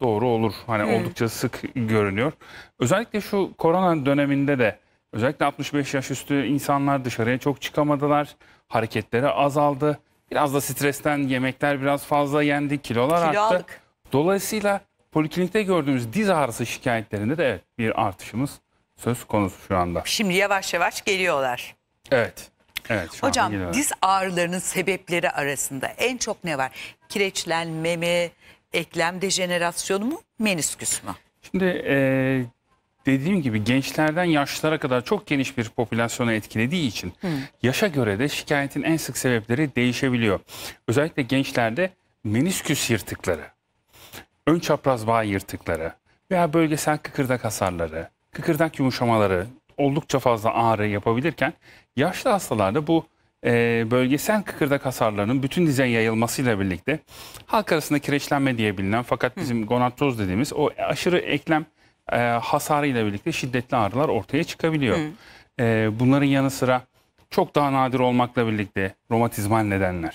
doğru olur. Hani hmm. oldukça sık görünüyor. Özellikle şu korona döneminde de özellikle 65 yaş üstü insanlar dışarıya çok çıkamadılar. Hareketleri azaldı. Biraz da stresten yemekler biraz fazla yendi. Kilolar Kilo arttı. Aldık. Dolayısıyla poliklinikte gördüğümüz diz ağrısı şikayetlerinde de evet, bir artışımız söz konusu şu anda. Şimdi yavaş yavaş geliyorlar. Evet. Evet, şu Hocam an diz ağrılarının sebepleri arasında en çok ne var? Kireçlenme mi, eklem dejenerasyonu mu, menisküs mü? Şimdi e, dediğim gibi gençlerden yaşlılara kadar çok geniş bir popülasyonu etkilediği için Hı. yaşa göre de şikayetin en sık sebepleri değişebiliyor. Özellikle gençlerde menisküs yırtıkları, ön çapraz bağ yırtıkları veya bölgesel kıkırdak hasarları, kıkırdak yumuşamaları oldukça fazla ağrı yapabilirken yaşlı hastalarda bu e, bölgesel kıkırdak hasarlarının bütün dizen yayılmasıyla birlikte halk arasında kireçlenme diye bilinen fakat bizim gonadroz dediğimiz o aşırı eklem e, hasarıyla birlikte şiddetli ağrılar ortaya çıkabiliyor. E, bunların yanı sıra çok daha nadir olmakla birlikte romatizmal nedenler,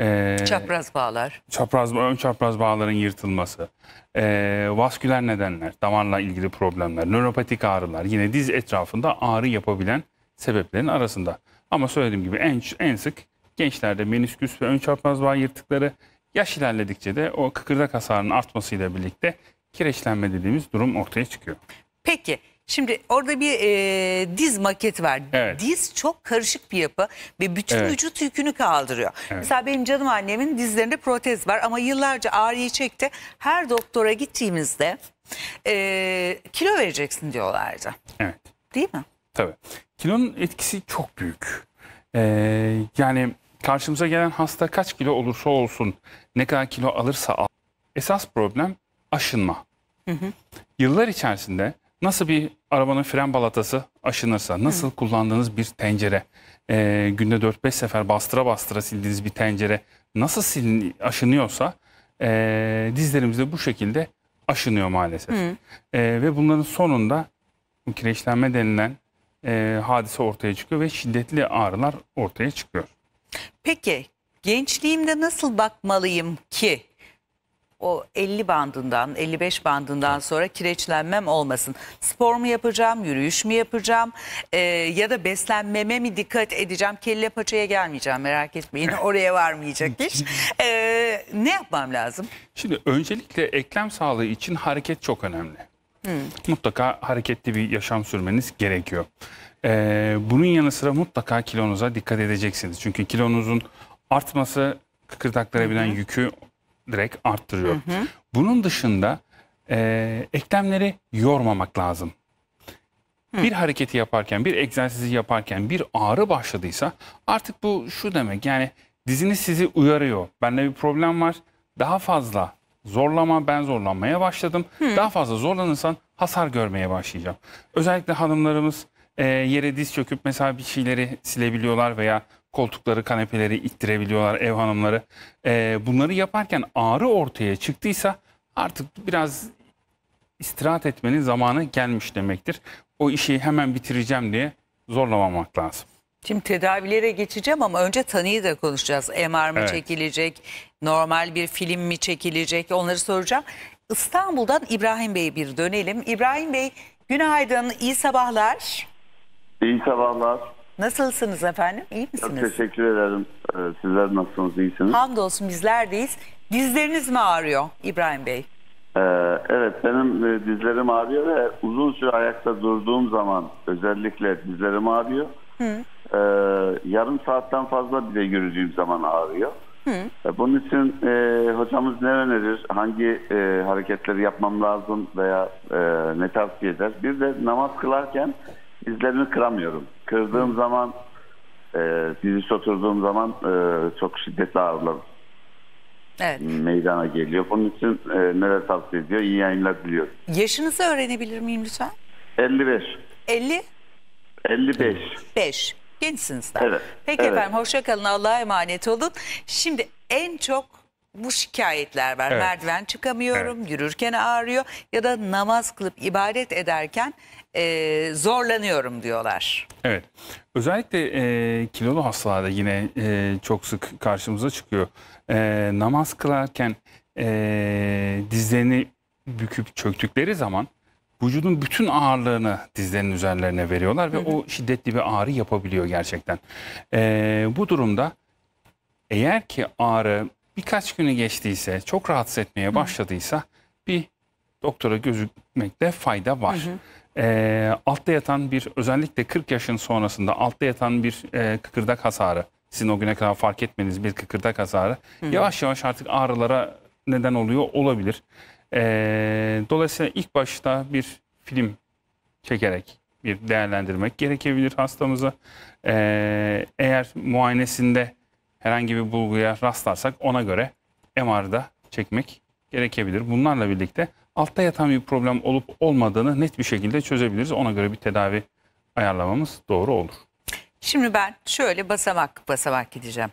e, çapraz bağlar. Çapraz, ön çapraz bağların yırtılması. E, vasküler nedenler, damarla ilgili problemler, nöropatik ağrılar yine diz etrafında ağrı yapabilen sebeplerin arasında. Ama söylediğim gibi en, en sık gençlerde menisküs ve ön çapraz bağ yırtıkları yaş ilerledikçe de o kıkırdak hasarının artmasıyla birlikte kireçlenme dediğimiz durum ortaya çıkıyor. Peki Şimdi orada bir e, diz maket var. Evet. Diz çok karışık bir yapı ve bütün evet. vücut yükünü kaldırıyor. Evet. Mesela benim canım annemin dizlerinde protez var ama yıllarca ağrıyı çekti. Her doktora gittiğimizde e, kilo vereceksin diyorlardı. Evet. Değil mi? Tabii. Kilonun etkisi çok büyük. Ee, yani karşımıza gelen hasta kaç kilo olursa olsun, ne kadar kilo alırsa al. Esas problem aşınma. Hı hı. Yıllar içerisinde Nasıl bir arabanın fren balatası aşınırsa, nasıl Hı. kullandığınız bir tencere, e, günde 4-5 sefer bastıra bastıra sildiğiniz bir tencere nasıl silin, aşınıyorsa e, dizlerimizde bu şekilde aşınıyor maalesef. E, ve bunların sonunda kireçlenme denilen e, hadise ortaya çıkıyor ve şiddetli ağrılar ortaya çıkıyor. Peki gençliğimde nasıl bakmalıyım ki o 50 bandından 55 bandından sonra kireçlenmem olmasın. Spor mu yapacağım, yürüyüş mü yapacağım e, ya da beslenmeme mi dikkat edeceğim? Kelle paçaya gelmeyeceğim merak etmeyin [laughs] oraya varmayacak iş. E, ne yapmam lazım? Şimdi öncelikle eklem sağlığı için hareket çok önemli. Hmm. Mutlaka hareketli bir yaşam sürmeniz gerekiyor. Ee, bunun yanı sıra mutlaka kilonuza dikkat edeceksiniz. Çünkü kilonuzun artması kıkırdaklara binen yükü direkt arttırıyor. Hı hı. Bunun dışında e, eklemleri yormamak lazım. Hı. Bir hareketi yaparken, bir egzersizi yaparken bir ağrı başladıysa artık bu şu demek yani diziniz sizi uyarıyor. Bende bir problem var. Daha fazla zorlama ben zorlanmaya başladım. Hı. Daha fazla zorlanırsan hasar görmeye başlayacağım. Özellikle hanımlarımız e, yere diz çöküp mesela bir şeyleri silebiliyorlar veya koltukları, kanepeleri ittirebiliyorlar ev hanımları. E, bunları yaparken ağrı ortaya çıktıysa artık biraz istirahat etmenin zamanı gelmiş demektir. O işi hemen bitireceğim diye zorlamamak lazım. Şimdi tedavilere geçeceğim ama önce tanıyı da konuşacağız. MR mı evet. çekilecek, normal bir film mi çekilecek onları soracağım. İstanbul'dan İbrahim Bey'e bir dönelim. İbrahim Bey günaydın, iyi sabahlar. İyi sabahlar. Nasılsınız efendim? İyi misiniz? Çok teşekkür ederim. Ee, sizler nasılsınız? İyisiniz? Hamdolsun bizler deyiz. Dizleriniz mi ağrıyor İbrahim Bey? Ee, evet benim e, dizlerim ağrıyor ve uzun süre ayakta durduğum zaman özellikle dizlerim ağrıyor. Ee, yarım saatten fazla bile yürüdüğüm zaman ağrıyor. Ee, Bunun için e, hocamız ne önerir? Hangi e, hareketleri yapmam lazım veya e, ne tavsiye eder? Bir de namaz kılarken dizlerimi kıramıyorum. Kızdığım zaman e, yüzüş oturduğum zaman e, çok şiddetli ağrılar evet. meydana geliyor. Bunun için e, neler tavsiye ediyor? İyi yayınlar diliyorum. Yaşınızı öğrenebilir miyim lütfen? 55. 50? 55. 5. Gençsiniz daha. Evet. Peki evet. efendim hoşçakalın Allah'a emanet olun. Şimdi en çok bu şikayetler var. Evet. Merdiven çıkamıyorum, evet. yürürken ağrıyor ya da namaz kılıp ibadet ederken e, zorlanıyorum diyorlar. Evet. Özellikle e, kilolu hastalarda yine e, çok sık karşımıza çıkıyor. E, namaz kılarken e, dizlerini büküp çöktükleri zaman vücudun bütün ağırlığını dizlerinin üzerlerine veriyorlar ve hı hı. o şiddetli bir ağrı yapabiliyor gerçekten. E, bu durumda eğer ki ağrı birkaç günü geçtiyse, çok rahatsız etmeye başladıysa bir doktora gözükmekte fayda var. Hı hı e, altta yatan bir özellikle 40 yaşın sonrasında altta yatan bir e, kıkırdak hasarı sizin o güne kadar fark etmeniz bir kıkırdak hasarı Hı yavaş yavaş artık ağrılara neden oluyor olabilir. E, dolayısıyla ilk başta bir film çekerek bir değerlendirmek gerekebilir hastamızı. E, eğer muayenesinde herhangi bir bulguya rastlarsak ona göre MR'da çekmek gerekebilir. Bunlarla birlikte altta yatan bir problem olup olmadığını net bir şekilde çözebiliriz. Ona göre bir tedavi ayarlamamız doğru olur. Şimdi ben şöyle basamak basamak gideceğim.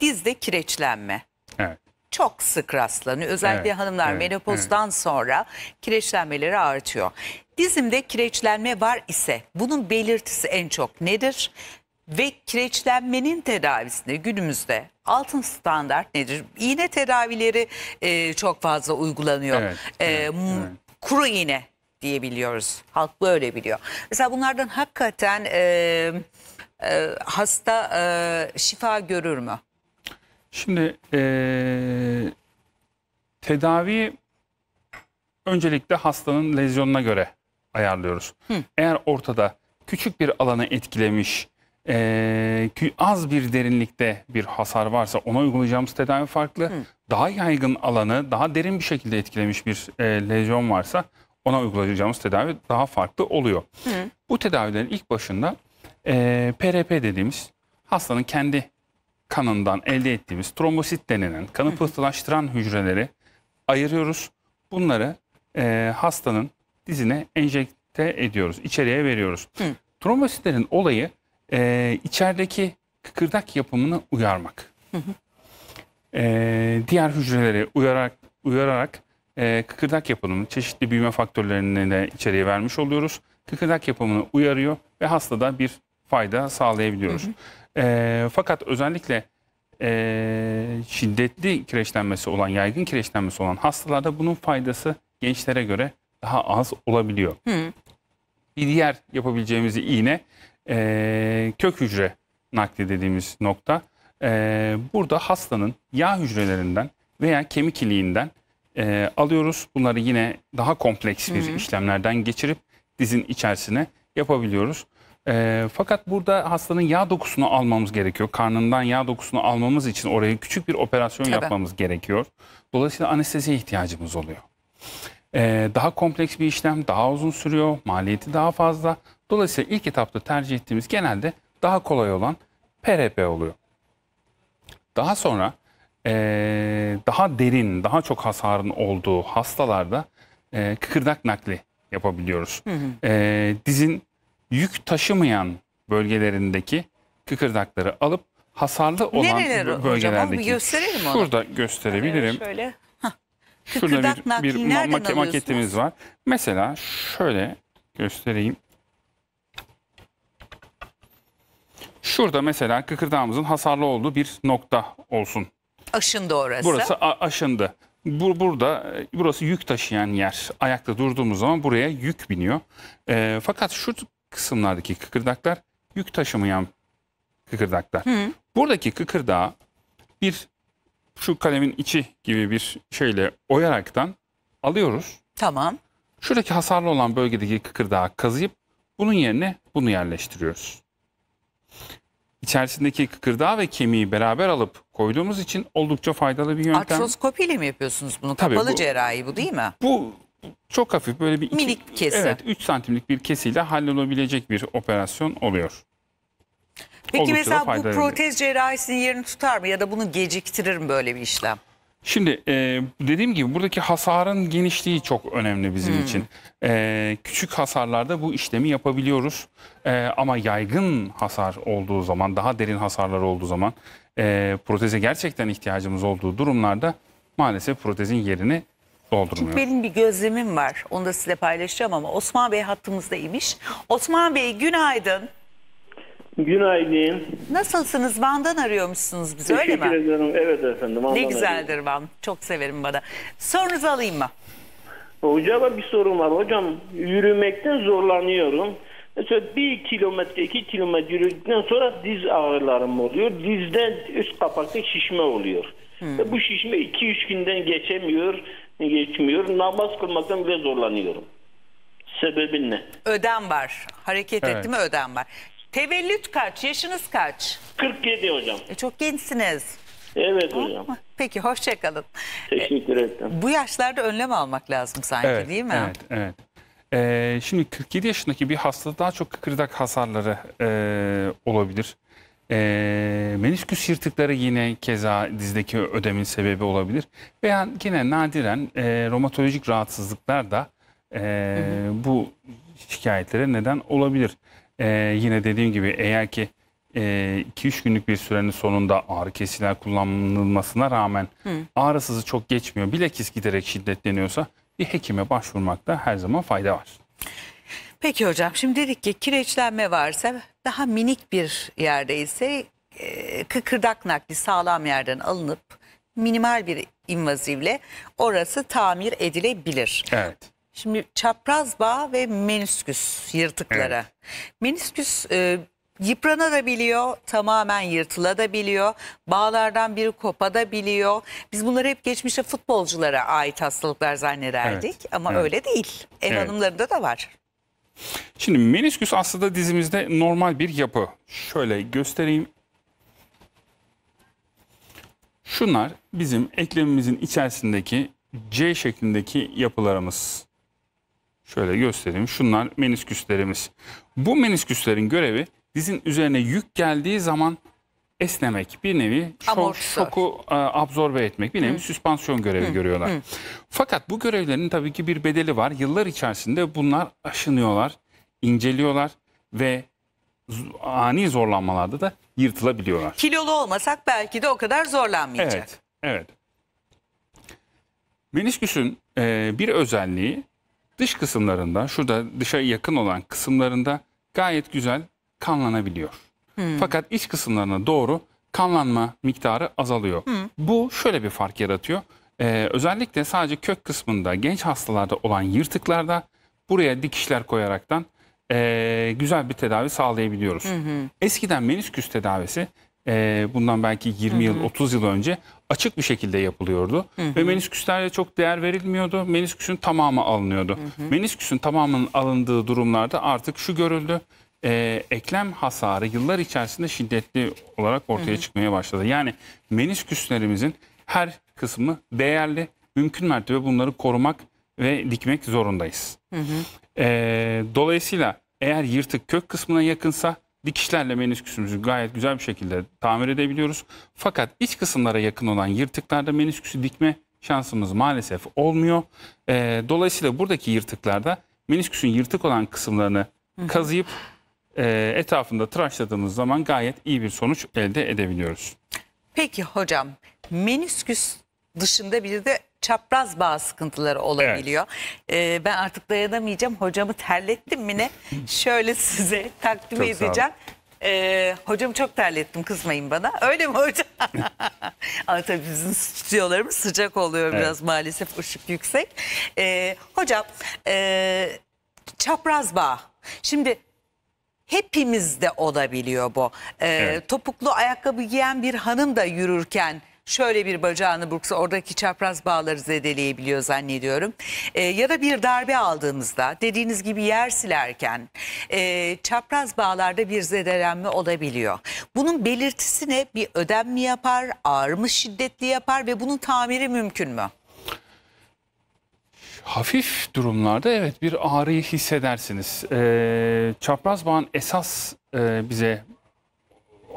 Dizde kireçlenme. Evet. Çok sık rastlanıyor. Özellikle evet, hanımlar evet, menopozdan evet. sonra kireçlenmeleri artıyor. Dizimde kireçlenme var ise bunun belirtisi en çok nedir? ve kireçlenmenin tedavisinde günümüzde altın standart nedir? İğne tedavileri e, çok fazla uygulanıyor. Evet, e, evet, Kuru iğne diyebiliyoruz. Halk böyle biliyor. Mesela bunlardan hakikaten e, e, hasta e, şifa görür mü? Şimdi e, tedavi öncelikle hastanın lezyonuna göre ayarlıyoruz. Hı. Eğer ortada küçük bir alanı etkilemiş e, az bir derinlikte bir hasar varsa ona uygulayacağımız tedavi farklı. Hı. Daha yaygın alanı daha derin bir şekilde etkilemiş bir e, lejyon varsa ona uygulayacağımız tedavi daha farklı oluyor. Hı. Bu tedavilerin ilk başında e, PRP dediğimiz hastanın kendi kanından elde ettiğimiz trombosit denilen kanı pıhtılaştıran hücreleri ayırıyoruz. Bunları e, hastanın dizine enjekte ediyoruz, içeriye veriyoruz. Hı. Trombositlerin olayı e, içerideki kıkırdak yapımını uyarmak. E, diğer hücreleri uyararak, uyararak e, kıkırdak yapımını çeşitli büyüme faktörlerini de içeriye vermiş oluyoruz. Kıkırdak yapımını uyarıyor ve hastada bir fayda sağlayabiliyoruz. E, fakat özellikle e, şiddetli kireçlenmesi olan, yaygın kireçlenmesi olan hastalarda bunun faydası gençlere göre daha az olabiliyor. Hı. Bir diğer yapabileceğimiz iğne e, kök hücre nakli dediğimiz nokta. E, burada hastanın yağ hücrelerinden veya kemik iliğinden e, alıyoruz. Bunları yine daha kompleks bir Hı -hı. işlemlerden geçirip dizin içerisine yapabiliyoruz. E, fakat burada hastanın yağ dokusunu almamız gerekiyor. Karnından yağ dokusunu almamız için oraya küçük bir operasyon Tabii. yapmamız gerekiyor. Dolayısıyla anesteziye ihtiyacımız oluyor. E, daha kompleks bir işlem, daha uzun sürüyor, maliyeti daha fazla. Dolayısıyla ilk etapta tercih ettiğimiz genelde daha kolay olan PRP oluyor. Daha sonra ee, daha derin, daha çok hasarın olduğu hastalarda e, kıkırdak nakli yapabiliyoruz. Hı hı. E, dizin yük taşımayan bölgelerindeki kıkırdakları alıp hasarlı olan Nereler bölgelerdeki. Hocam, gösterelim onu. Şurada gösterebilirim. Yani şöyle. Hah. Şurada bir, bir maketimiz var. Mesela şöyle göstereyim. Şurada mesela kıkırdağımızın hasarlı olduğu bir nokta olsun. Aşındı orası. Burası aşındı. Bu, burada e, burası yük taşıyan yer. Ayakta durduğumuz zaman buraya yük biniyor. E, fakat şu kısımlardaki kıkırdaklar yük taşımayan kıkırdaklar. Hı. Buradaki kıkırdağı bir şu kalemin içi gibi bir şeyle oyaraktan alıyoruz. Tamam. Şuradaki hasarlı olan bölgedeki kıkırdağı kazıyıp bunun yerine bunu yerleştiriyoruz. İçerisindeki kıkırdağı ve kemiği beraber alıp koyduğumuz için oldukça faydalı bir yöntem. Artroskopi ile mi yapıyorsunuz bunu? Tabii Kapalı bu- cerrahi bu değil mi? Bu çok hafif böyle bir iki- Minik kesi. Evet 3 santimlik bir kesiyle hallolabilecek bir operasyon oluyor. Peki Oldukça mesela bu protez cerrahisinin yerini tutar mı ya da bunu geciktirir mi böyle bir işlem? Şimdi e, dediğim gibi buradaki hasarın genişliği çok önemli bizim hmm. için. E, küçük hasarlarda bu işlemi yapabiliyoruz e, ama yaygın hasar olduğu zaman, daha derin hasarlar olduğu zaman, e, proteze gerçekten ihtiyacımız olduğu durumlarda maalesef protezin yerini doldurmuyor. Çünkü benim bir gözlemim var, onu da size paylaşacağım ama Osman Bey hattımızda imiş. Osman Bey günaydın. Günaydın. Nasılsınız? Van'dan arıyormuşsunuz bizi öyle mi? Teşekkür ediyorum. Evet efendim. Van'dan ne güzeldir arıyorum. Van. Çok severim bana. Sorunuzu alayım mı? Hocama bir sorum var. Hocam yürümekten zorlanıyorum. Mesela bir kilometre, iki kilometre yürüdükten sonra diz ağrılarım oluyor. Dizden üst kapakta şişme oluyor. Hmm. bu şişme iki üç günden geçemiyor, geçmiyor. Namaz kılmaktan bile zorlanıyorum. Sebebin ne? Ödem var. Hareket evet. etti mi ödem var. Tevellüt kaç? Yaşınız kaç? 47 hocam. E, çok gençsiniz. Evet hocam. Peki hoşçakalın. Teşekkür e, ederim. Bu yaşlarda önlem almak lazım sanki evet, değil mi? Evet, evet. Ee, şimdi 47 yaşındaki bir hasta daha çok kıkırdak hasarları e, olabilir. E, menisküs yırtıkları yine keza dizdeki ödemin sebebi olabilir. Veya yine nadiren e, romatolojik rahatsızlıklar da e, hı hı. bu şikayetlere neden olabilir e, yine dediğim gibi eğer ki 2-3 e, günlük bir sürenin sonunda ağrı kesiciler kullanılmasına rağmen Hı. ağrısı çok geçmiyor. Bilakis giderek şiddetleniyorsa bir hekime başvurmakta her zaman fayda var. Peki hocam şimdi dedik ki kireçlenme varsa daha minik bir yerde ise e, kıkırdak nakli sağlam yerden alınıp minimal bir invazivle orası tamir edilebilir. Evet. Şimdi çapraz bağ ve menisküs yırtıklara. Evet. Menisküs e, yıpranabiliyor, tamamen yırtılabiliyor. Bağlardan biri kopadabiliyor. Biz bunları hep geçmişte futbolculara ait hastalıklar zannederdik evet. ama evet. öyle değil. Ev evet. hanımlarında da var. Şimdi menisküs aslında dizimizde normal bir yapı. Şöyle göstereyim. Şunlar bizim eklemimizin içerisindeki C şeklindeki yapılarımız. Şöyle göstereyim. Şunlar menisküslerimiz. Bu menisküslerin görevi dizin üzerine yük geldiği zaman esnemek, bir nevi şok, şoku e, absorbe etmek, bir nevi Hı. süspansiyon görevi Hı. görüyorlar. Hı. Fakat bu görevlerin tabii ki bir bedeli var. Yıllar içerisinde bunlar aşınıyorlar, inceliyorlar ve ani zorlanmalarda da yırtılabiliyorlar. Kilolu olmasak belki de o kadar zorlanmayacak. Evet, evet. Menisküsün e, bir özelliği dış kısımlarında şurada dışa yakın olan kısımlarında gayet güzel kanlanabiliyor. Hmm. Fakat iç kısımlarına doğru kanlanma miktarı azalıyor. Hmm. Bu şöyle bir fark yaratıyor. Ee, özellikle sadece kök kısmında genç hastalarda olan yırtıklarda buraya dikişler koyaraktan e, güzel bir tedavi sağlayabiliyoruz. Hı Eskiden menisküs tedavisi e, bundan belki 20 hı hı. yıl 30 yıl önce açık bir şekilde yapılıyordu. Hı hı. Ve menisküslerde çok değer verilmiyordu. Menisküsün tamamı alınıyordu. Hı hı. Menisküsün tamamının alındığı durumlarda artık şu görüldü. E, eklem hasarı yıllar içerisinde şiddetli olarak ortaya hı hı. çıkmaya başladı. Yani menisküslerimizin her kısmı değerli. Mümkün mertebe bunları korumak ve dikmek zorundayız. Hı hı. E, dolayısıyla eğer yırtık kök kısmına yakınsa dikişlerle menisküsümüzü gayet güzel bir şekilde tamir edebiliyoruz. Fakat iç kısımlara yakın olan yırtıklarda menisküsü dikme şansımız maalesef olmuyor. E, dolayısıyla buradaki yırtıklarda menisküsün yırtık olan kısımlarını kazıyıp e, etrafında tıraşladığımız zaman gayet iyi bir sonuç elde edebiliyoruz. Peki hocam menisküs dışında bir de çapraz bağ sıkıntıları olabiliyor. Evet. Ee, ben artık dayanamayacağım. Hocamı terlettim mi ne? [laughs] Şöyle size takdim çok edeceğim. Ee, hocam çok terlettim kızmayın bana. Öyle mi hocam? [laughs] Ama tabii bizim stüdyolarımız sıcak oluyor evet. biraz maalesef ışık yüksek. Ee, hocam e, çapraz bağ. Şimdi hepimizde olabiliyor bu. Ee, evet. Topuklu ayakkabı giyen bir hanım da yürürken şöyle bir bacağını burksa oradaki çapraz bağları zedeleyebiliyor zannediyorum. E, ya da bir darbe aldığımızda dediğiniz gibi yer silerken e, çapraz bağlarda bir zedelenme olabiliyor. Bunun belirtisi ne? Bir ödem mi yapar? Ağrı mı şiddetli yapar ve bunun tamiri mümkün mü? Hafif durumlarda evet bir ağrıyı hissedersiniz. Ee, çapraz bağın esas e, bize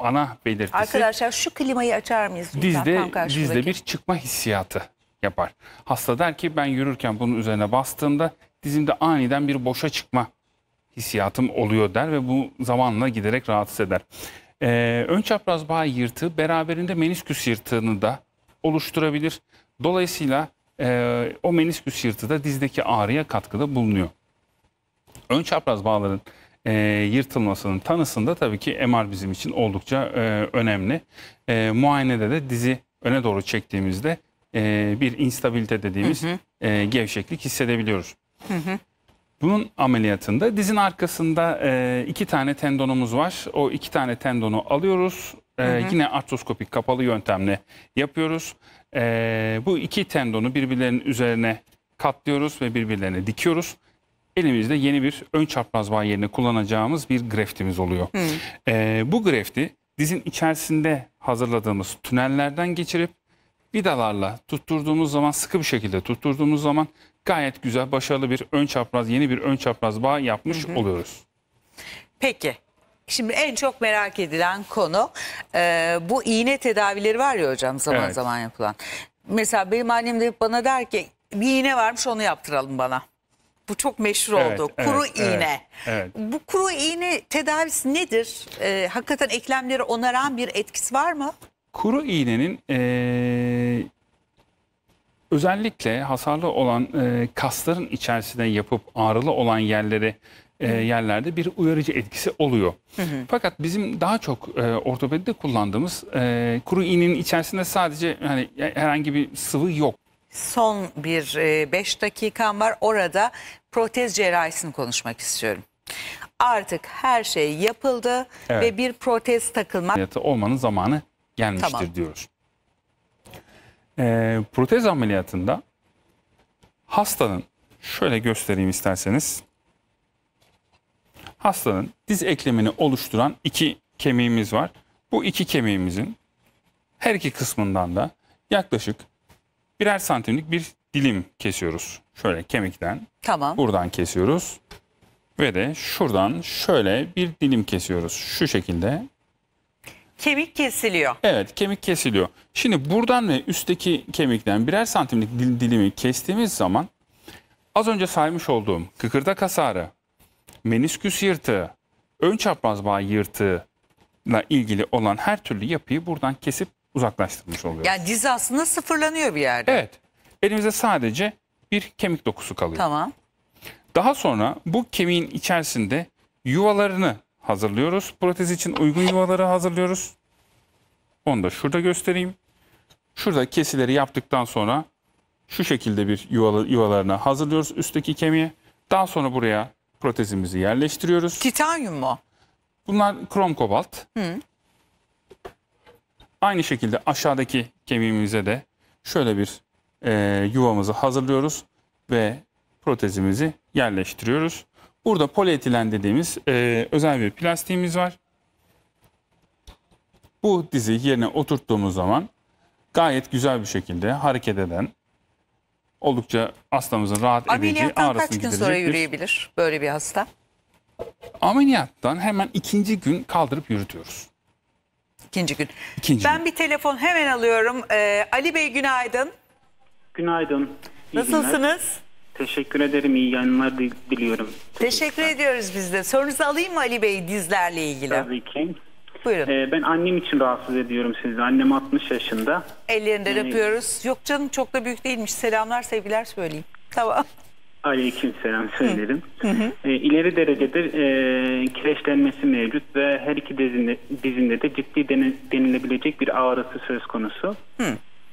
ana belirtisi. Arkadaşlar şu klimayı açar mıyız? Dizde, dizde bir çıkma hissiyatı yapar. Hasta der ki ben yürürken bunun üzerine bastığımda dizimde aniden bir boşa çıkma hissiyatım oluyor der ve bu zamanla giderek rahatsız eder. Ee, ön çapraz bağ yırtığı beraberinde menisküs yırtığını da oluşturabilir. Dolayısıyla e, o menisküs yırtığı da dizdeki ağrıya katkıda bulunuyor. Ön çapraz bağların e, yırtılmasının tanısında tabii ki MR bizim için oldukça e, önemli. E, muayenede de dizi öne doğru çektiğimizde e, bir instabilite dediğimiz hı hı. E, gevşeklik hissedebiliyoruz. Hı hı. Bunun ameliyatında dizin arkasında e, iki tane tendonumuz var. O iki tane tendonu alıyoruz. E, hı hı. Yine artroskopik kapalı yöntemle yapıyoruz. E, bu iki tendonu birbirlerinin üzerine katlıyoruz ve birbirlerine dikiyoruz elimizde yeni bir ön çapraz bağ yerine kullanacağımız bir greftimiz oluyor. Hmm. Ee, bu grefti dizin içerisinde hazırladığımız tünellerden geçirip vidalarla tutturduğumuz zaman sıkı bir şekilde tutturduğumuz zaman gayet güzel başarılı bir ön çapraz yeni bir ön çapraz bağ yapmış hı hı. oluyoruz. Peki Şimdi en çok merak edilen konu e, bu iğne tedavileri var ya hocam zaman evet. zaman yapılan. Mesela benim annem de bana der ki bir iğne varmış onu yaptıralım bana. Bu çok meşhur evet, oldu. Kuru evet, iğne. Evet, evet. Bu kuru iğne tedavisi nedir? Ee, hakikaten eklemleri onaran bir etkisi var mı? Kuru iğnenin ee, özellikle hasarlı olan e, kasların içerisinde yapıp ağrılı olan yerleri e, yerlerde bir uyarıcı etkisi oluyor. Hı hı. Fakat bizim daha çok e, ortopedide kullandığımız e, kuru iğnenin içerisinde sadece hani herhangi bir sıvı yok son bir 5 e, dakikam var. Orada protez cerrahisini konuşmak istiyorum. Artık her şey yapıldı Evet. ve bir protez takılmak ameliyatı olmanın zamanı gelmiştir Tamam. diyoruz. Ee, protez ameliyatında hastanın şöyle göstereyim isterseniz. Hastanın diz eklemini oluşturan iki kemiğimiz var. Bu iki kemiğimizin her iki kısmından da yaklaşık birer santimlik bir dilim kesiyoruz. Şöyle kemikten. Tamam. Buradan kesiyoruz. Ve de şuradan şöyle bir dilim kesiyoruz. Şu şekilde. Kemik kesiliyor. Evet kemik kesiliyor. Şimdi buradan ve üstteki kemikten birer santimlik dil, dilimi kestiğimiz zaman az önce saymış olduğum kıkırda kasarı, menisküs yırtığı, ön çapraz bağ yırtığı ile ilgili olan her türlü yapıyı buradan kesip uzaklaştırmış oluyoruz. Yani dizi aslında sıfırlanıyor bir yerde. Evet. Elimizde sadece bir kemik dokusu kalıyor. Tamam. Daha sonra bu kemiğin içerisinde yuvalarını hazırlıyoruz. Protez için uygun yuvaları hazırlıyoruz. Onu da şurada göstereyim. Şurada kesileri yaptıktan sonra şu şekilde bir yuvalı, yuvalarını hazırlıyoruz üstteki kemiğe. Daha sonra buraya protezimizi yerleştiriyoruz. Titanyum mu? Bunlar krom kobalt. Hı. Aynı şekilde aşağıdaki kemiğimize de şöyle bir e, yuvamızı hazırlıyoruz ve protezimizi yerleştiriyoruz. Burada polietilen dediğimiz e, özel bir plastiğimiz var. Bu dizi yerine oturttuğumuz zaman gayet güzel bir şekilde hareket eden, oldukça hastamızın rahat edici Ameliyattan ağrısını kaç gün sonra yürüyebilir böyle bir hasta? Ameliyattan hemen ikinci gün kaldırıp yürütüyoruz. İkinci gün. İkinci ben gün. bir telefon hemen alıyorum. Ee, Ali Bey günaydın. Günaydın. İyi Nasılsınız? Günler. Teşekkür ederim. İyi yayınlar dil diliyorum. Teşekkür, Teşekkür ediyoruz biz de. Sorunuzu alayım mı Ali Bey dizlerle ilgili? Tabii ki. Buyurun. Ee, ben annem için rahatsız ediyorum sizi. Annem 60 yaşında. Ellerinden ee, öpüyoruz. Yok canım çok da büyük değilmiş. Selamlar sevgiler söyleyeyim. Tamam. Aleyküm selam söylerim. Hı hı. E, ileri derecede e, kireçlenmesi mevcut ve her iki dizinde, dizinde de ciddi denilebilecek bir ağrısı söz konusu. Hı.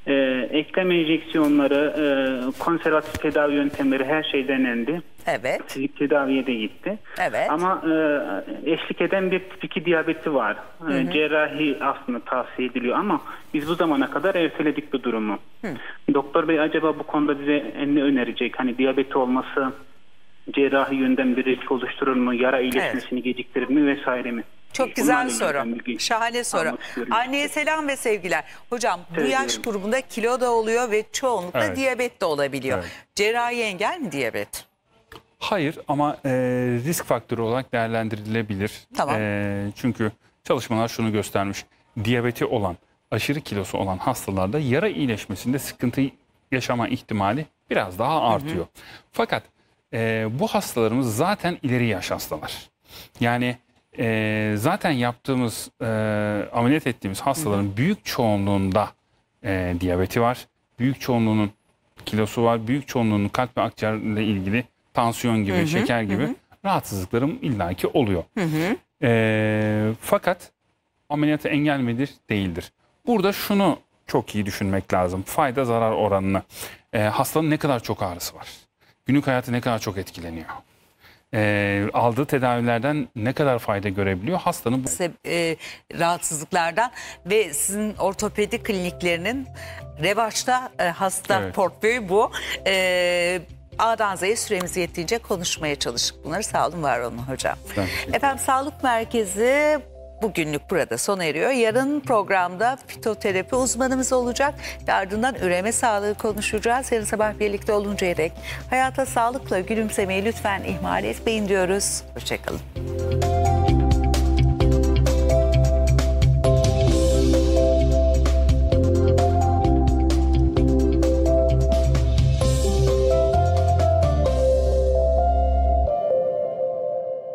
E, eklem enjeksiyonları, e, konservatif tedavi yöntemleri her şey denendi. Evet. Tipik tedaviye de gitti. Evet. Ama e, eşlik eden bir tip 2 diyabeti var. E, hı hı. Cerrahi aslında tavsiye ediliyor ama biz bu zamana kadar erteledik bu durumu. Hı. Doktor bey acaba bu konuda bize ne önerecek? Hani diyabeti olması cerrahi yönden bir risk oluşturur mu? Yara iyileşmesini evet. geciktirir mi vesaire mi? Çok güzel soru. Şahane soru. Anneye selam ve sevgiler. Hocam bu Sevgilerim. yaş grubunda kilo da oluyor ve çoğunlukla Evet. diyabet de olabiliyor. Evet. Cerrahi engel mi diyabet? Hayır ama e, risk faktörü olarak değerlendirilebilir. Tamam. E, çünkü çalışmalar şunu göstermiş. Diyabeti olan, aşırı kilosu olan hastalarda yara iyileşmesinde sıkıntı yaşama ihtimali biraz daha artıyor. Fakat e, bu hastalarımız zaten ileri yaş hastalar. Yani e, zaten yaptığımız e, ameliyat ettiğimiz hastaların büyük çoğunluğunda e, diyabeti var. Büyük çoğunluğunun kilosu var. Büyük çoğunluğunun kalp ve akciğerle ilgili tansiyon gibi, Hı -hı. şeker gibi Hı rahatsızlıklarım illaki oluyor. Hı -hı. E, fakat ameliyatı engel midir? Değildir. Burada şunu çok iyi düşünmek lazım. Fayda zarar oranını. E, hastanın ne kadar çok ağrısı var? Günlük hayatı ne kadar çok etkileniyor? e, aldığı tedavilerden ne kadar fayda görebiliyor hastanın? Bu... E, rahatsızlıklardan ve sizin ortopedi kliniklerinin revaçta e, hasta evet. portföyü bu. E, A'dan Z'ye süremiz yettiğince konuşmaya çalıştık bunları. Sağ olun var olun hocam. Efendim Sağlık Merkezi bugünlük burada sona eriyor. Yarın programda fitoterapi uzmanımız olacak ve ardından üreme sağlığı konuşacağız. Yarın sabah birlikte olunca dek hayata sağlıkla gülümsemeyi lütfen ihmal etmeyin diyoruz. Hoşçakalın.